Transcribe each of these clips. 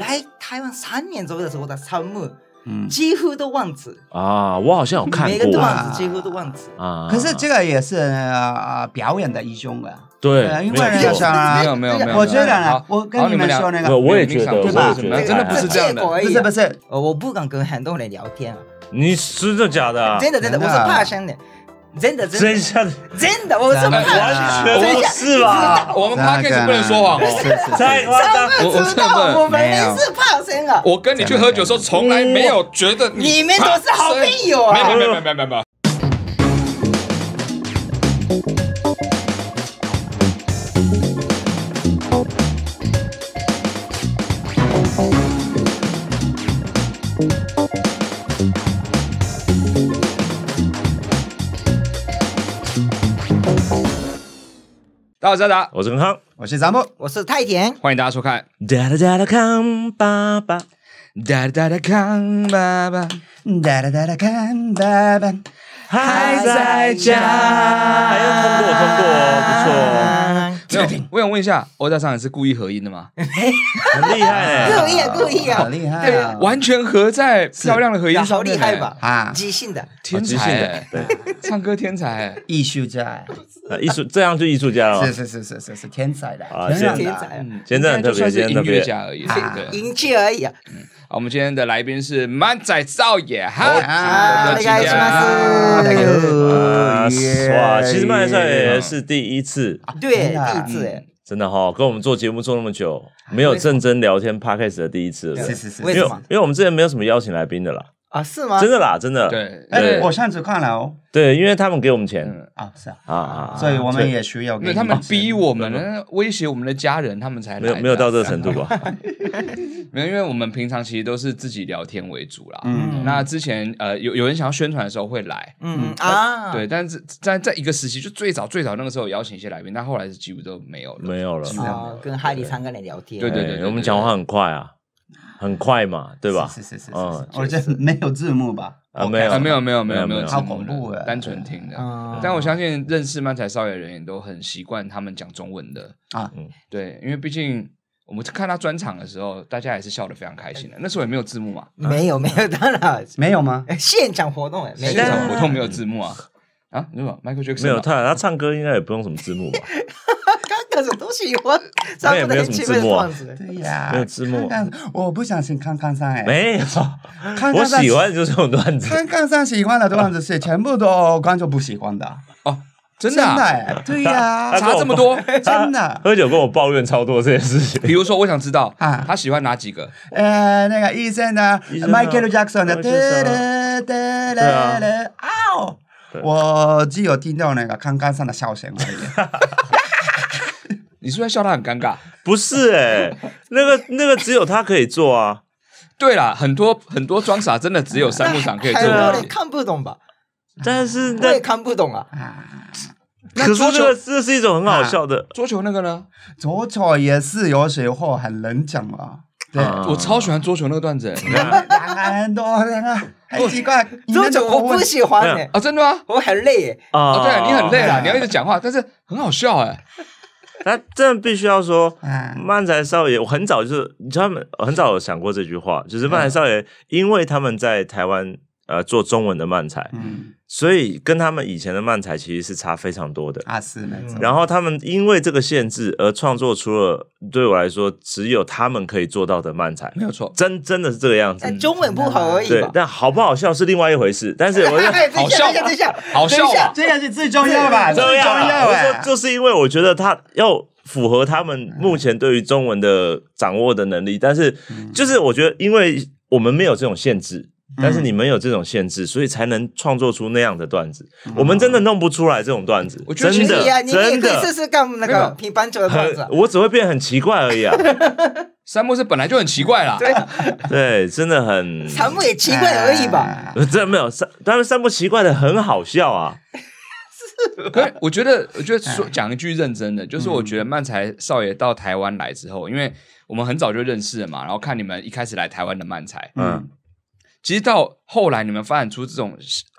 来台湾三年左右的时候，我的仓嗯，几乎都忘记啊！我好像有看过，几乎都忘记啊！可是这个也是啊表演的一种啊！对，因为人家想啊，没有没有，我觉得呢，我跟你们说那个，我也觉得，对吧？真的不是这样的，不是不是，我不敢跟很多人聊天啊！你真的假的？真的真的，我是怕生的。真的真的，真的，我这么完全不是吧？我们拍片就不能说谎？在，我我我，没有是胖身啊！我跟你去喝酒的时候，从来没有觉得你你们都是好朋友啊！没有没有没有没有没有。大家好，我是文康，我是扎木，我是泰田，欢迎大家收看。哒哒哒哒康爸爸，哒哒哒哒康爸爸，哒哒哒哒康爸爸，还在家。还要通过，通过，不错。没有，我想问一下，欧大上也是故意合音的吗？很厉害，故意啊，故意啊，很厉害啊，完全合在漂亮的合音，超厉害吧？啊，即兴的天才，对，唱歌天才，艺术家，艺术这样就艺术家了，是是是是是是天才的，啊，的天才，现在就说是音乐家而已，对，名气而已啊。我们今天的来宾是满仔少爷，好，大家好，请满仔哇，其实满仔少爷是第一次，对，第一次哎，真的哈，跟我们做节目做那么久，没有认真聊天 p a r k a n g 的第一次，是是是，因为因为我们之前没有什么邀请来宾的啦。啊，是吗？真的啦，真的。对，哎，我上次看了哦。对，因为他们给我们钱啊，是啊，啊，所以我们也需要给他们他们逼我们，威胁我们的家人，他们才来。没有，没有到这个程度吧？没有，因为我们平常其实都是自己聊天为主啦。嗯。那之前呃，有有人想要宣传的时候会来，嗯啊，对，但是在在一个时期，就最早最早那个时候邀请一些来宾，但后来是几乎都没有了，没有了，跟哈利桑跟你聊天。对对对，我们讲话很快啊。很快嘛，对吧？是是是是，或者是没有字幕吧？啊没有没有没有没有没有，好恐怖的，单纯听的。嗯，但我相信认识迈才少爷的人也都很习惯他们讲中文的啊。对，因为毕竟我们看他专场的时候，大家也是笑得非常开心的。那时候也没有字幕嘛？没有没有，当然没有吗？现场活动，哎，现场活动没有字幕啊？啊，没有，Michael Jackson 没有他他唱歌应该也不用什么字幕吧？都喜欢，上面没有什么字幕，对呀，没有字幕。但我不想请康康上，哎，没有，康康我喜欢的就是段子。康康上喜欢的段子是全部都观众不喜欢的，哦，真的哎，对呀，差这么多，真的。喝酒跟我抱怨超多这件事情。比如说，我想知道 啊，他喜欢哪几个？呃，那个医生 s o n 的，Michael Jackson 的，对啊，啊哦，我只有听到那个康康上的笑声而已。你是不是在笑他很尴尬？不是哎，那个那个只有他可以做啊。对啦，很多很多装傻真的只有三部长可以做，看不懂吧？但是我也看不懂啊。可是那这是一种很好笑的桌球，那个呢？桌球也是有些话很能讲嘛。对我超喜欢桌球那个段子，很多人啊，很奇怪。桌球我不喜欢啊，真的吗？我很累啊。对，你很累啊，你要一直讲话，但是很好笑哎。那真的必须要说，漫才少爷，我很早就是他们很早想过这句话，就是漫才少爷，因为他们在台湾。呃，做中文的漫才，嗯，所以跟他们以前的漫才其实是差非常多的啊，是没错。然后他们因为这个限制而创作出了对我来说只有他们可以做到的漫才，没有错，真真的是这个样子。中文不好而已，但好不好笑是另外一回事。但是好笑，好笑，好笑，这搞是最重要吧？最重要就是因为我觉得他要符合他们目前对于中文的掌握的能力，但是就是我觉得因为我们没有这种限制。但是你们有这种限制，所以才能创作出那样的段子。我们真的弄不出来这种段子。我觉得真的，你你这次是干那个平凡球的段子，我只会变很奇怪而已啊。三 木是本来就很奇怪啦，对，对，真的很。三木也奇怪而已吧？真的没有三，但是三木奇怪的很好笑啊。可我觉得，我觉得说讲一句认真的，就是我觉得漫才少爷到台湾来之后，因为我们很早就认识了嘛，然后看你们一开始来台湾的漫才，嗯。其实到后来，你们发展出这种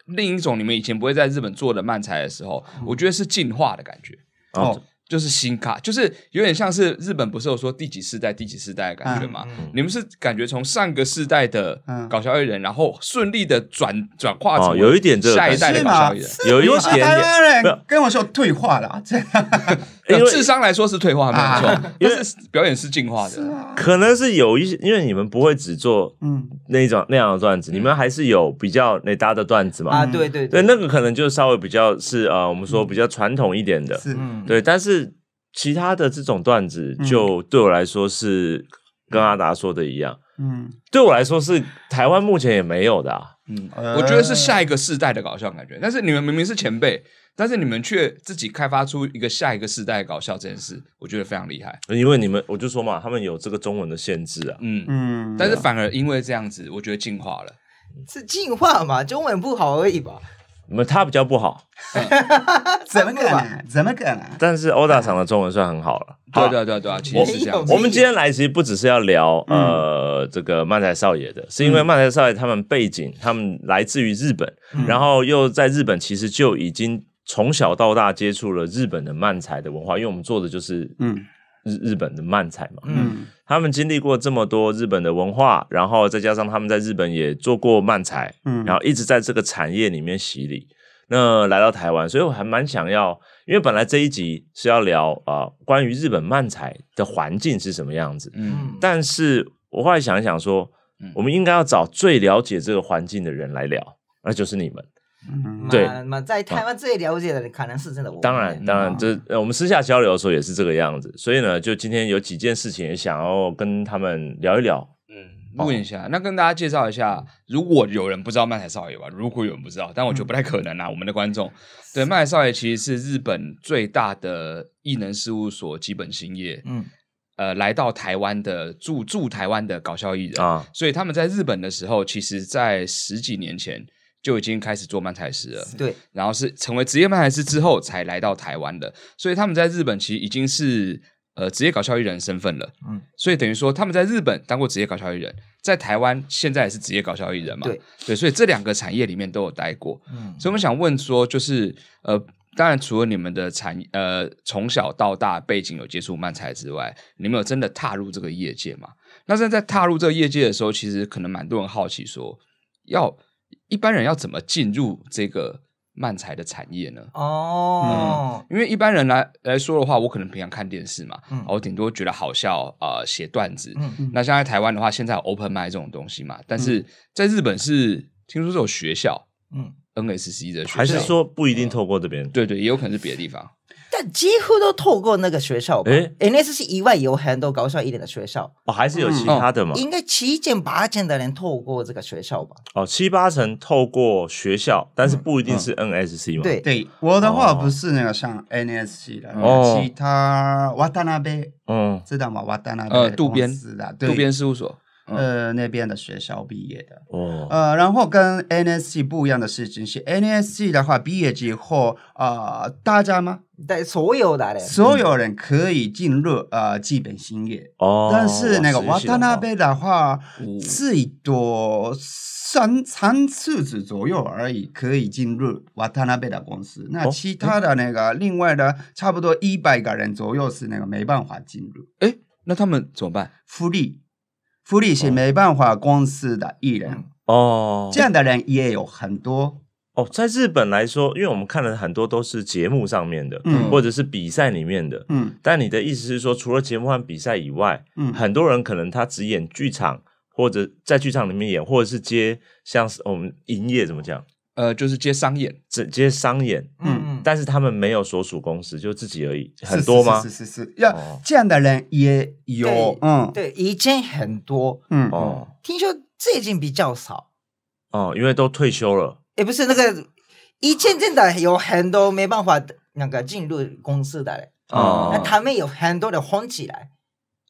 另一种你们以前不会在日本做的漫才的时候，我觉得是进化的感觉哦，就是新卡，就是有点像是日本不是有说第几世代、第几世代的感觉嘛？你们是感觉从上个世代的搞笑艺人，然后顺利的转转化成有一点下一代的搞笑艺人，有一点点有跟我说退化了这样。因为智商来说是退化没错，因为表演是进化的，可能是有一些，因为你们不会只做嗯那种那样的段子，你们还是有比较那搭的段子嘛啊对对对，那个可能就稍微比较是呃我们说比较传统一点的，是对，但是其他的这种段子就对我来说是跟阿达说的一样，嗯，对我来说是台湾目前也没有的，嗯，我觉得是下一个世代的搞笑感觉，但是你们明明是前辈。但是你们却自己开发出一个下一个世代搞笑这件事，我觉得非常厉害。因为你们，我就说嘛，他们有这个中文的限制啊，嗯嗯。但是反而因为这样子，我觉得进化了。是进化嘛？中文不好而已吧。你们他比较不好，怎么可能？怎么可能？但是欧大厂的中文算很好了。对对对对，其实这样，我们今天来其实不只是要聊呃这个漫才少爷的，是因为漫才少爷他们背景，他们来自于日本，然后又在日本其实就已经。从小到大接触了日本的漫才的文化，因为我们做的就是嗯日日本的漫才嘛，嗯，他们经历过这么多日本的文化，然后再加上他们在日本也做过漫才，嗯，然后一直在这个产业里面洗礼，那来到台湾，所以我还蛮想要，因为本来这一集是要聊啊关于日本漫才的环境是什么样子，嗯，但是我后来想一想说，我们应该要找最了解这个环境的人来聊，那就是你们。对，那在台湾最了解的可能是真的。当然，当然，这我们私下交流的时候也是这个样子。所以呢，就今天有几件事情也想要跟他们聊一聊，嗯，问一下。那跟大家介绍一下，如果有人不知道麦才少爷吧，如果有人不知道，但我觉得不太可能啊。我们的观众，对麦才少爷其实是日本最大的艺能事务所基本兴业，嗯，呃，来到台湾的驻驻台湾的搞笑艺人啊。所以他们在日本的时候，其实，在十几年前。就已经开始做漫才师了，对，然后是成为职业漫才师之后才来到台湾的，所以他们在日本其实已经是呃职业搞笑艺人身份了，嗯，所以等于说他们在日本当过职业搞笑艺人，在台湾现在也是职业搞笑艺人嘛，对，对，所以这两个产业里面都有待过，嗯，所以我们想问说，就是呃，当然除了你们的产呃，从小到大背景有接触漫才之外，你们有真的踏入这个业界吗？那在在踏入这个业界的时候，其实可能蛮多人好奇说要。一般人要怎么进入这个漫才的产业呢？哦，嗯，因为一般人来来说的话，我可能平常看电视嘛，嗯，顶多觉得好笑啊，写段子，嗯嗯。那像在台湾的话，现在有 Open m 麦这种东西嘛，但是在日本是听说是有学校，嗯，N S C 的学校，还是说不一定透过这边？对对，也有可能是别的地方。几乎都透过那个学校，哎，N S C 以外有很多高校一点的学校，哦，还是有其他的吗？应该七千八千的人透过这个学校吧？哦，七八成透过学校，但是不一定是 N S C 嘛？对对，我的话不是那个像 N S C 的，哦，他瓦达那ベ，嗯，知道吗？瓦达那ベ，杜渡边，的，道渡边事务所。呃，那边的学校毕业的，哦，呃，然后跟 N S C 不一样的事情是，N S C 的话毕业之后啊，大家吗？对，所有的所有人可以进入呃基本新业哦。但是那个瓦塔那边的话，最多三三次子左右而已，可以进入瓦塔那边的公司。那其他的那个另外的，差不多一百个人左右是那个没办法进入。哎，那他们怎么办？福利。福利是没办法公司的艺人哦，这样的人也有很多哦。在日本来说，因为我们看了很多都是节目上面的，嗯，或者是比赛里面的，嗯。但你的意思是说，除了节目和比赛以外，嗯，很多人可能他只演剧场，或者在剧场里面演，或者是接像是我们营业怎么讲？呃，就是接商演，只接商演，嗯。但是他们没有所属公司，就自己而已，很多吗？是是是要这样的人也有，嗯，对，以前很多，嗯哦，听说最近比较少，哦，因为都退休了。也不是那个以前真的有很多没办法那个进入公司的嘞，哦，他们有很多的红起来，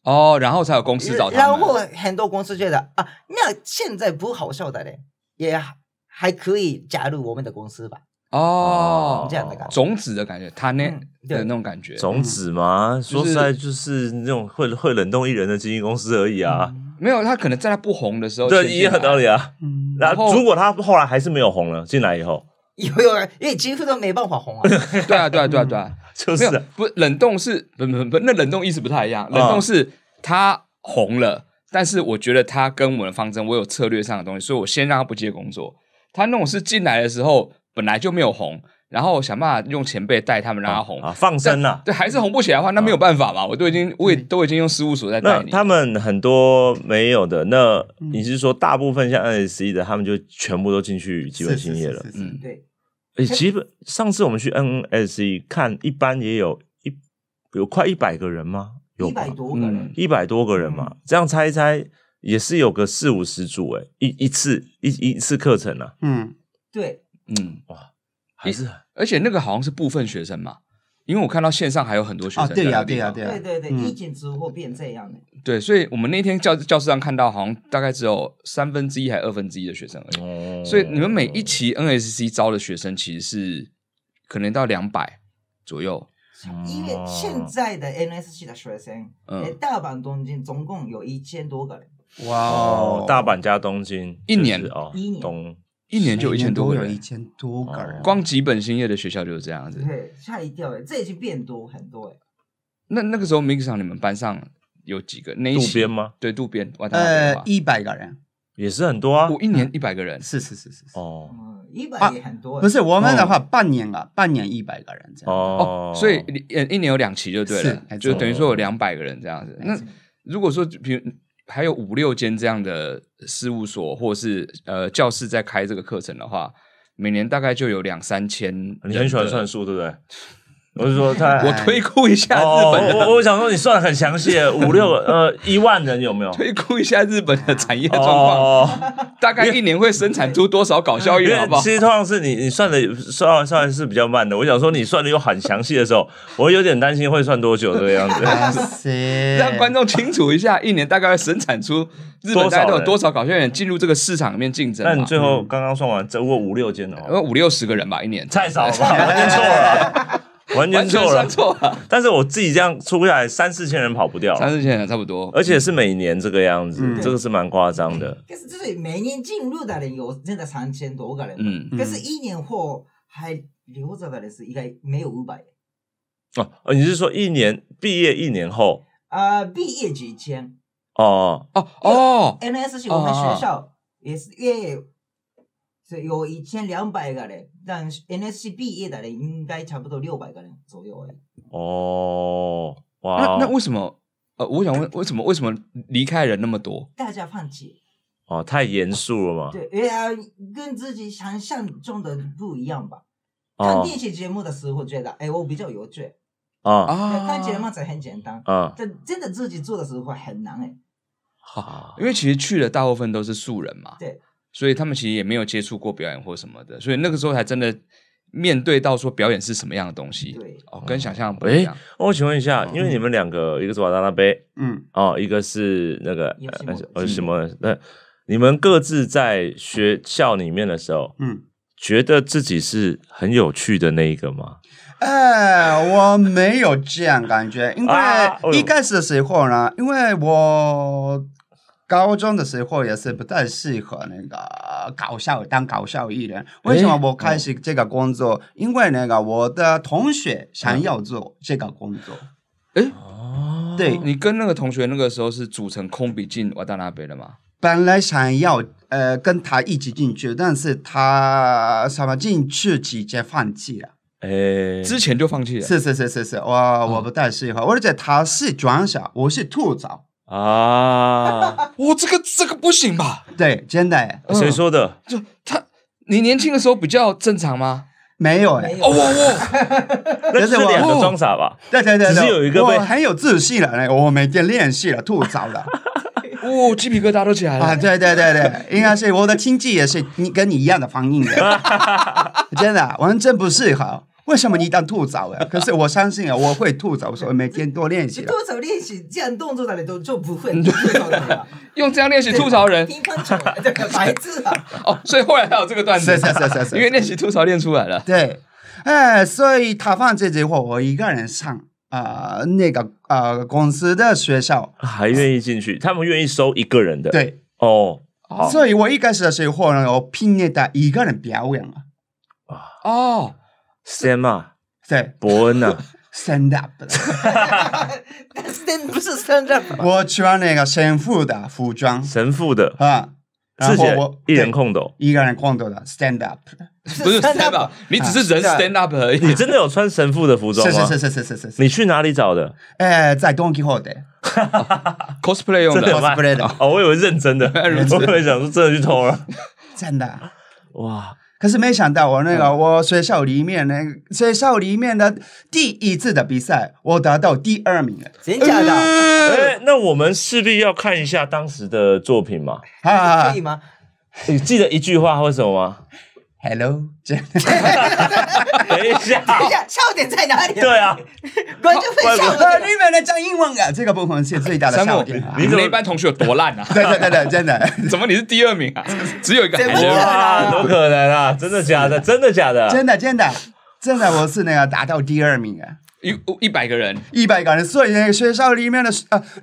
哦，然后才有公司找，然后很多公司觉得啊，那现在不好笑的嘞，也还可以加入我们的公司吧。哦，这样的感觉，种子的感觉，他那有那种感觉，种子吗？说实在，就是那种会会冷冻一人的经纪公司而已啊。没有，他可能在他不红的时候，对，也很道理啊。然后，如果他后来还是没有红了，进来以后，有有，因为几乎都没办法红啊。对啊，对啊，对啊，对啊，就是不冷冻是不不不，那冷冻意思不太一样，冷冻是他红了，但是我觉得他跟我的方针，我有策略上的东西，所以我先让他不接工作。他那种是进来的时候。本来就没有红，然后想办法用前辈带他们让他红啊，放生啊，对，还是红不起来的话，那没有办法嘛。我都已经，我也都已经用事务所在带你，他们很多没有的。那你是说，大部分像 N S C 的，他们就全部都进去基本兴业了？嗯，对。基本上次我们去 N S C 看，一般也有一有快一百个人吗？有一百多个人，一百多个人嘛。这样猜一猜，也是有个四五十组哎，一一次一一次课程啊。嗯，对。嗯哇，还是而且那个好像是部分学生嘛，因为我看到线上还有很多学生。对呀对呀对呀，对对对，一减之后变这样的。对，所以我们那天教教室上看到，好像大概只有三分之一还二分之一的学生而已。所以你们每一期 N S C 招的学生其实是可能到两百左右，因为现在的 N S C 的学生，嗯，大阪东京总共有一千多个。哇，大阪加东京一年哦，一年。一年就一千多个人，一千多个人，光几本兴业的学校就是这样子。对，吓一跳哎，这已经变多很多哎。那那个时候 mix 上你们班上有几个？渡边吗？对，渡边。呃，一百个人也是很多啊。我一年一百个人，是是是是哦，一百也很多。不是我们的话，半年了，半年一百个人这样。哦，所以一年有两期就对了，就等于说有两百个人这样子。那如果说，比如。还有五六间这样的事务所，或是呃教室，在开这个课程的话，每年大概就有两三千。你很喜欢算数，对不对？我是说，我推估一下日本，我我想说你算的很详细，五六呃一万人有没有？推估一下日本的产业状况，大概一年会生产出多少搞笑演员？其实通常是你，你算的算完算是比较慢的。我想说你算的又很详细的时候，我有点担心会算多久的样子。让观众清楚一下，一年大概会生产出日本大概有多少搞笑艺人进入这个市场里面竞争？那你最后刚刚算完，超过五六千的，五六十个人吧，一年太少了，我念错了。完全错了，但是我自己这样出下来，三四千人跑不掉，三四千人差不多，而且是每年这个样子，这个是蛮夸张的。可是，就是每年进入的人有真的三千多个人，嗯，可是一年后还留着的人是应该没有五百。哦，你是说一年毕业一年后？啊，毕业几千？哦哦哦！NS 是我们学校，也是毕是有一千两百个人。让 NSC 毕业的人应该差不多六百个人左右已。哦，哇！那那为什么？呃，我想问，为什么为什么离开人那么多？大家放弃。哦，太严肃了嘛？对，哎，跟自己想象中的不一样吧。看电视节目的时候觉得，哎，我比较有罪。啊啊！看节目才很简单啊，但真的自己做的时候很难哎。哈，因为其实去的大部分都是素人嘛。对。所以他们其实也没有接触过表演或什么的，所以那个时候才真的面对到说表演是什么样的东西。对，哦，跟想象不一样。那我请问一下，因为你们两个，一个是瓦达拉杯，嗯，哦，一个是那个呃什么？那你们各自在学校里面的时候，嗯，觉得自己是很有趣的那一个吗？哎，我没有这样感觉，因为一开始的时候呢，因为我。高中的时候也是不太适合那个搞笑当搞笑艺人，为什么我开始这个工作？因为那个我的同学想要做这个工作，哎对你跟那个同学那个时候是组成空鼻进我到那边的吗？本来想要呃跟他一起进去，但是他什么进去直接放弃了，哎，之前就放弃了，是是是是是，哇，我不太适合，而且他是装傻，我是吐槽。啊！我这个这个不行吧？对，真的，谁说的？就他，你年轻的时候比较正常吗？没有哎，我我，那是我装傻吧？对对对对，只是有一个我很有自信了，我每天练习了，吐槽了，哦，鸡皮疙瘩都起来了啊！对对对对，应该是我的亲戚也是你跟你一样的反应的，真的，完全不适合。为什么你当吐槽哎？可是我相信啊，我会吐槽，所以每天多练习。吐槽练习这样动作哪里都就不会 吐槽用这样练习吐槽人，低分丑，这个白字啊！哦，所以后来还有这个段子，是是是是，因为练习吐槽练出来了。对，哎，所以他放这些货，我一个人上啊，那个呃公司的学校还愿意进去，他们愿意收一个人的。对，哦，所以，我一开始的时候，呢，我拼命的一个人表演了。啊，哦。Stand up，对，伯恩呢？Stand up，哈哈哈哈哈不是 Stand up。我穿那个神父的服装，神父的啊，自己一人控的，一个人控的 Stand up，不是 Stand up，你只是人 Stand up 而已，你真的有穿神父的服装吗？是是是是是是你去哪里找的？哎，在 Donkey h o l l 的 cosplay 用的，cosplay 的哦，我以为认真的，我本来想说真的去偷了，真的，哇。可是没想到，我那个我学校里面，那学校里面的第一次的比赛，我得到第二名了。真的？哎，那我们势必要看一下当时的作品嘛？可以吗？你记得一句话或什么吗？Hello，真的？等一下，等一下，笑点在哪里？对啊，观众会笑。啊，你们在讲英文啊？这个部分是最大的笑点啊！你们班同学有多烂啊？对对对对，真的。怎么你是第二名啊？只有一个哇，怎么可能啊？真的假的？真的假的？真的真的真的，我是那个达到第二名啊。一一百个人，一百个人，所以那个学校里面的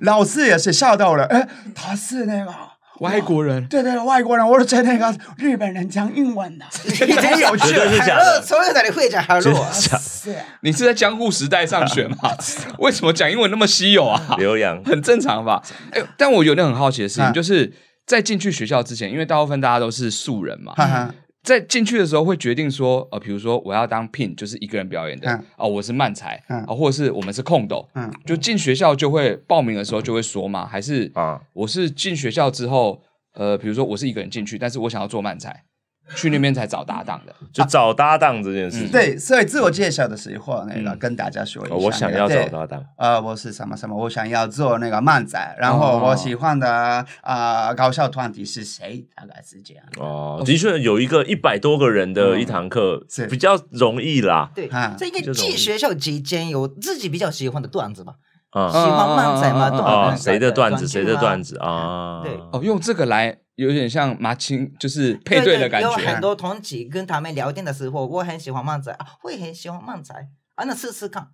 老师也是笑到了。哎，他是那个。外国人对对，外国人，我是在得那个日本人讲英文的，一 点有趣的是假的。在语，所有在会讲韩语啊，是。你是在江户时代上学吗？为什么讲英文那么稀有啊？留洋，很正常吧？哎，但我有点很好奇的事情，就是在进去学校之前，因为大部分大家都是素人嘛。在进去的时候会决定说，呃，比如说我要当 pin，就是一个人表演的，啊，我是慢才，啊，或者是我们是控斗，嗯，就进学校就会报名的时候就会说嘛，还是啊，我是进学校之后，呃，比如说我是一个人进去，但是我想要做慢才。去那边才找搭档的，就 找搭档这件事情。对，所以自我介绍的时候，那个跟大家说一下，我想要找搭档。啊，我是什么什么，我想要做那个漫仔，然后我喜欢的啊搞笑团体是谁？大概是这样。哦，的确有一个一百多个人的一堂课，比较容易啦。对，这应个既学校之间，有自己比较喜欢的段子吧。啊，喜欢漫仔嘛？啊，谁的段子？谁的段子啊？对哦，用这个来，有点像马青，就是配对的感觉。有很多同级跟他们聊天的时候，我很喜欢漫仔啊，会很喜欢漫仔啊，那试试看。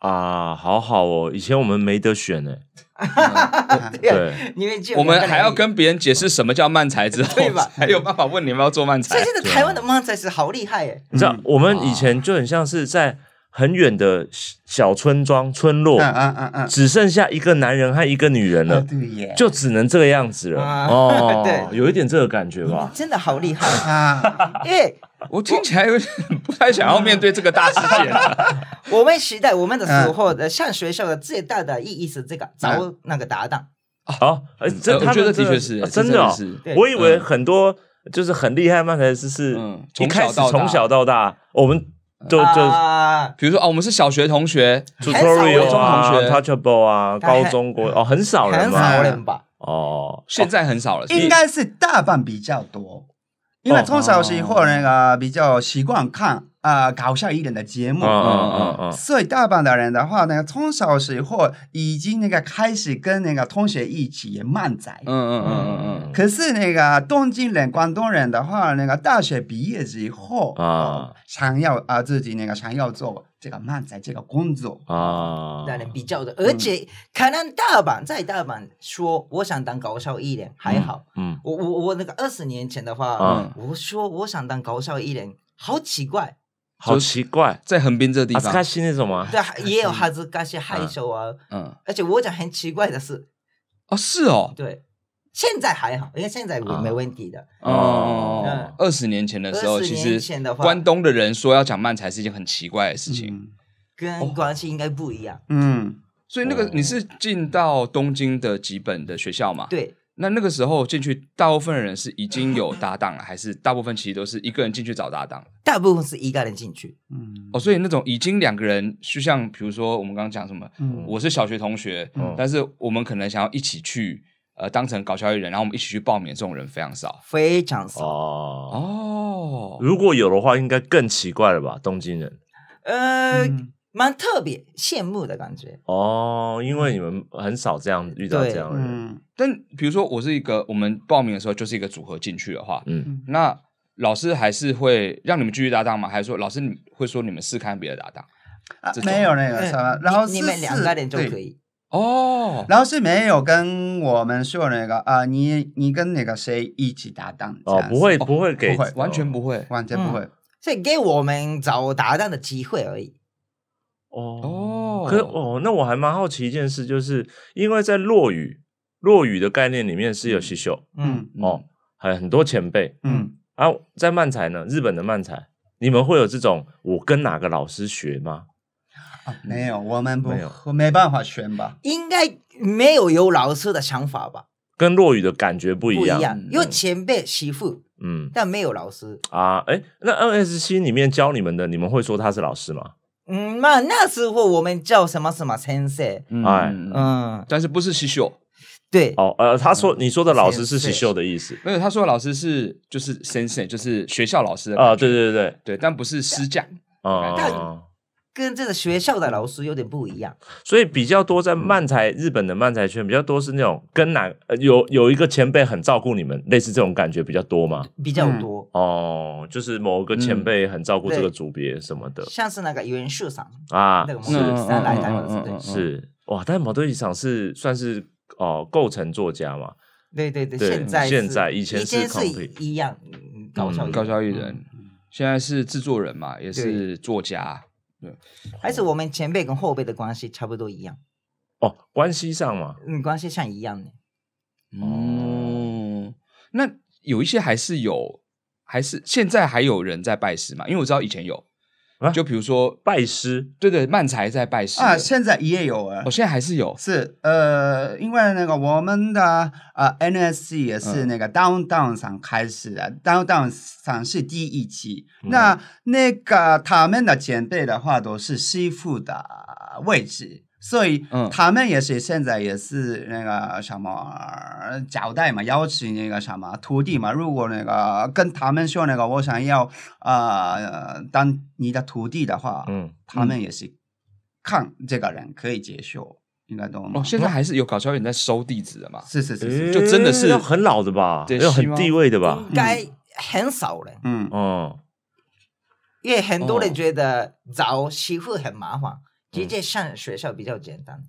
啊，好好哦，以前我们没得选呢。对，因为我们还要跟别人解释什么叫漫仔，对吧？还有办法问你们要做漫以现在的台湾的漫才是好厉害耶！你知道，我们以前就很像是在。很远的小村庄、村落，嗯嗯嗯嗯，只剩下一个男人和一个女人了，对耶，就只能这个样子了，哦，对，有一点这个感觉吧，真的好厉害啊，因为我听起来有点不太想要面对这个大世界。我们时代，我们的时候的上学校的最大的意义是这个找那个搭档，啊，这我觉得的确是，真的是，我以为很多就是很厉害，漫才师是，嗯，从小从小到大，我们。就就，比如说啊，我们是小学同学，t t u o r 初中同学，Touchable 啊，高中过哦，很少人吧？哦，现在很少了，应该是大班比较多，因为从小学以那个比较习惯看。啊，搞笑一点的节目，所以大阪的人的话呢，从小时候已经那个开始跟那个同学一起漫仔。嗯嗯嗯嗯嗯。可是那个东京人、广东人的话，那个大学毕业之后啊，想要啊自己那个想要做这个漫仔这个工作啊，然比较的，而且可能大阪在大阪说我想当搞笑艺人还好，嗯，我我我那个二十年前的话，我说我想当搞笑艺人，好奇怪。好奇怪，在横滨这地方，他羞那种吗？对，也有哈是卡西害羞啊。嗯，而且我讲很奇怪的是，哦，是哦，对，现在还好，因为现在我没问题的哦。二十年前的时候，其实关东的人说要讲慢才是一件很奇怪的事情，跟关系应该不一样。嗯，所以那个你是进到东京的几本的学校嘛？对。那那个时候进去，大部分人是已经有搭档了，还是大部分其实都是一个人进去找搭档？大部分是一个人进去，嗯，哦，所以那种已经两个人，就像比如说我们刚刚讲什么，我是小学同学，但是我们可能想要一起去，呃，当成搞笑艺人，然后我们一起去报名，这种人非常少，非常少哦哦。如果有的话，应该更奇怪了吧？东京人，呃。蛮特别羡慕的感觉哦，因为你们很少这样遇到这样的人。但比如说，我是一个我们报名的时候就是一个组合进去的话，嗯，那老师还是会让你们继续搭档吗？还是说老师你会说你们试看别的搭档？没有那个，什么，然后你们两个人就可以哦。然后是没有跟我们说那个啊，你你跟那个谁一起搭档？哦，不会不会给，不会完全不会，完全不会，所以给我们找搭档的机会而已。哦，可是哦，那我还蛮好奇一件事，就是因为在落雨落雨的概念里面是有西秀，嗯，哦，还很多前辈，嗯啊，在漫才呢，日本的漫才，你们会有这种我跟哪个老师学吗？啊，没有，我们没有，我没办法学吧？应该没有有老师的想法吧？跟落雨的感觉不一样，不一样，因为前辈媳妇。嗯，但没有老师啊，哎，那 N S 七里面教你们的，你们会说他是老师吗？嗯，那那时候我们叫什么什么先生，哎，嗯，但是不是西秀，对，哦，呃，他说你说的老师是西秀的意思，没有，他说老师是就是先生，就是学校老师啊，对对对对，但不是私讲啊。跟这个学校的老师有点不一样，所以比较多在漫才日本的漫才圈比较多是那种跟男呃有有一个前辈很照顾你们，类似这种感觉比较多吗？比较多哦，就是某个前辈很照顾这个组别什么的，像是那个有人秀场啊，是三来台，是哇，但是毛豆一场是算是哦构成作家嘛？对对对，现在现在以前是搞笑，搞笑艺人，现在是制作人嘛，也是作家。对，还是我们前辈跟后辈的关系差不多一样，哦，关系上嘛，嗯，关系上一样，哦，那有一些还是有，还是现在还有人在拜师嘛？因为我知道以前有。就比如说拜师，对对，曼才在拜师啊，现在也有啊，我现在还是有，是呃，因为那个我们的呃 n S C 也是那个《Down Down》上开始的，《Down Down》上是第一期，那那个他们的前辈的话都是师傅的位置。所以他们也是现在也是那个什么交代嘛，邀请那个什么徒弟嘛。如果那个跟他们说那个我想要呃当你的徒弟的话，他们也是看这个人可以接受，应该懂吗？哦，现在还是有搞笑人在收弟子的嘛？是是是是，就真的是很老的吧？对，很地位的吧？应该很少嘞。嗯嗯，因为很多人觉得找媳妇很麻烦。直接上学校比较简单。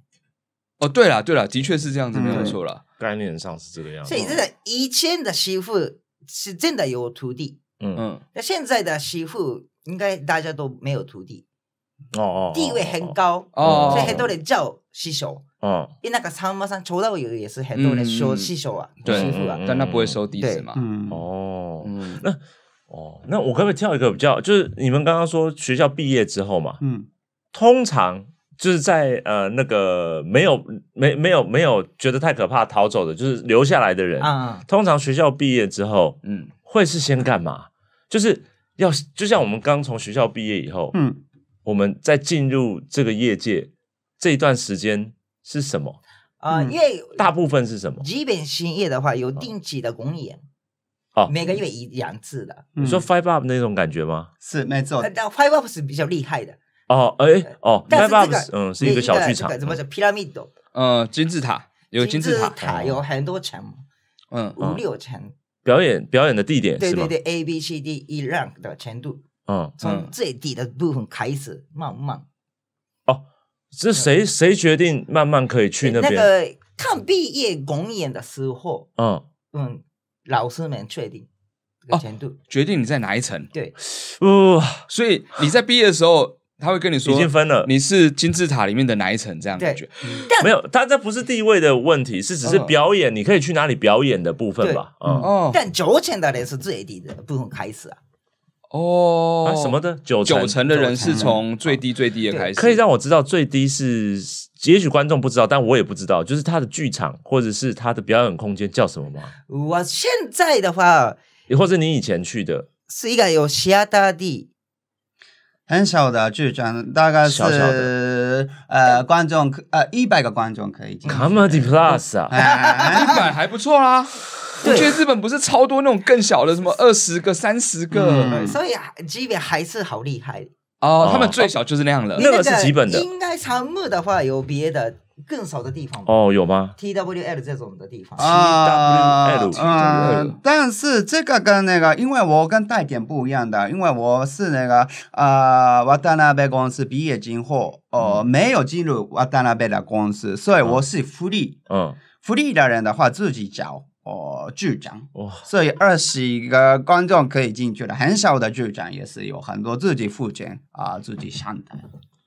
哦，对了对了，的确是这样子，没有错了。概念上是这个样子。所以这个以前的媳妇是真的有徒弟。嗯嗯。那现在的媳妇应该大家都没有徒弟。哦哦。地位很高哦，所以很多人叫师兄。哦。因那个山姆山，抽到有也是很多人说师兄啊，对，师傅啊。但他不会收弟子嘛？哦。那哦，那我可不可以跳一个比较？就是你们刚刚说学校毕业之后嘛？嗯。通常就是在呃那个没有没没有没有觉得太可怕逃走的，就是留下来的人。啊，通常学校毕业之后，嗯，会是先干嘛？就是要就像我们刚从学校毕业以后，嗯，我们在进入这个业界这一段时间是什么？啊，因为大部分是什么？基本薪业的话有定级的公演。啊，每个月一两次的。你说 five up 那种感觉吗？是没错，但 five up 是比较厉害的。哦，哎，哦，o x 嗯，是一个小剧场，怎么讲？皮拉米多，嗯，金字塔，有金字塔，有很多层，嗯，五六层。表演表演的地点对对对，A B C D E rank 的程度，嗯，从最底的部分开始慢慢。哦，这谁谁决定慢慢可以去那边？那个看毕业公演的时候，嗯嗯，老师们确定这个度，决定你在哪一层？对，哦，所以你在毕业的时候。他会跟你说，已经分了。你是金字塔里面的哪一层？这样感觉，没有，但这不是地位的问题，是只是表演。你可以去哪里表演的部分吧？嗯，哦。但九千的人是最低的部分开始啊。哦。什么的？九九成的人是从最低最低的开始。可以让我知道最低是？也许观众不知道，但我也不知道。就是他的剧场或者是他的表演空间叫什么吗？我现在的话，或者你以前去的，是一个有西亚大地。很小的剧场，大概是呃，观众可呃一百个观众可以进。Comedy Plus 啊，一百还不错啦。我得日本不是超多那种更小的，什么二十个、三十个。所以基本还是好厉害。哦，他们最小就是那样了。那个是基本的。应该长木的话有别的。更少的地方哦，有吗？T W L 这种的地方啊，T W L，但是这个跟那个，因为我跟带点不一样的，因为我是那个呃，瓦达拉贝公司毕业之后，呃，没有进入瓦达拉贝的公司，所以我是福利，嗯，福利的人的话自己交哦，局长，所以二十一个观众可以进去了，很少的局长也是有很多自己付钱啊，自己上的，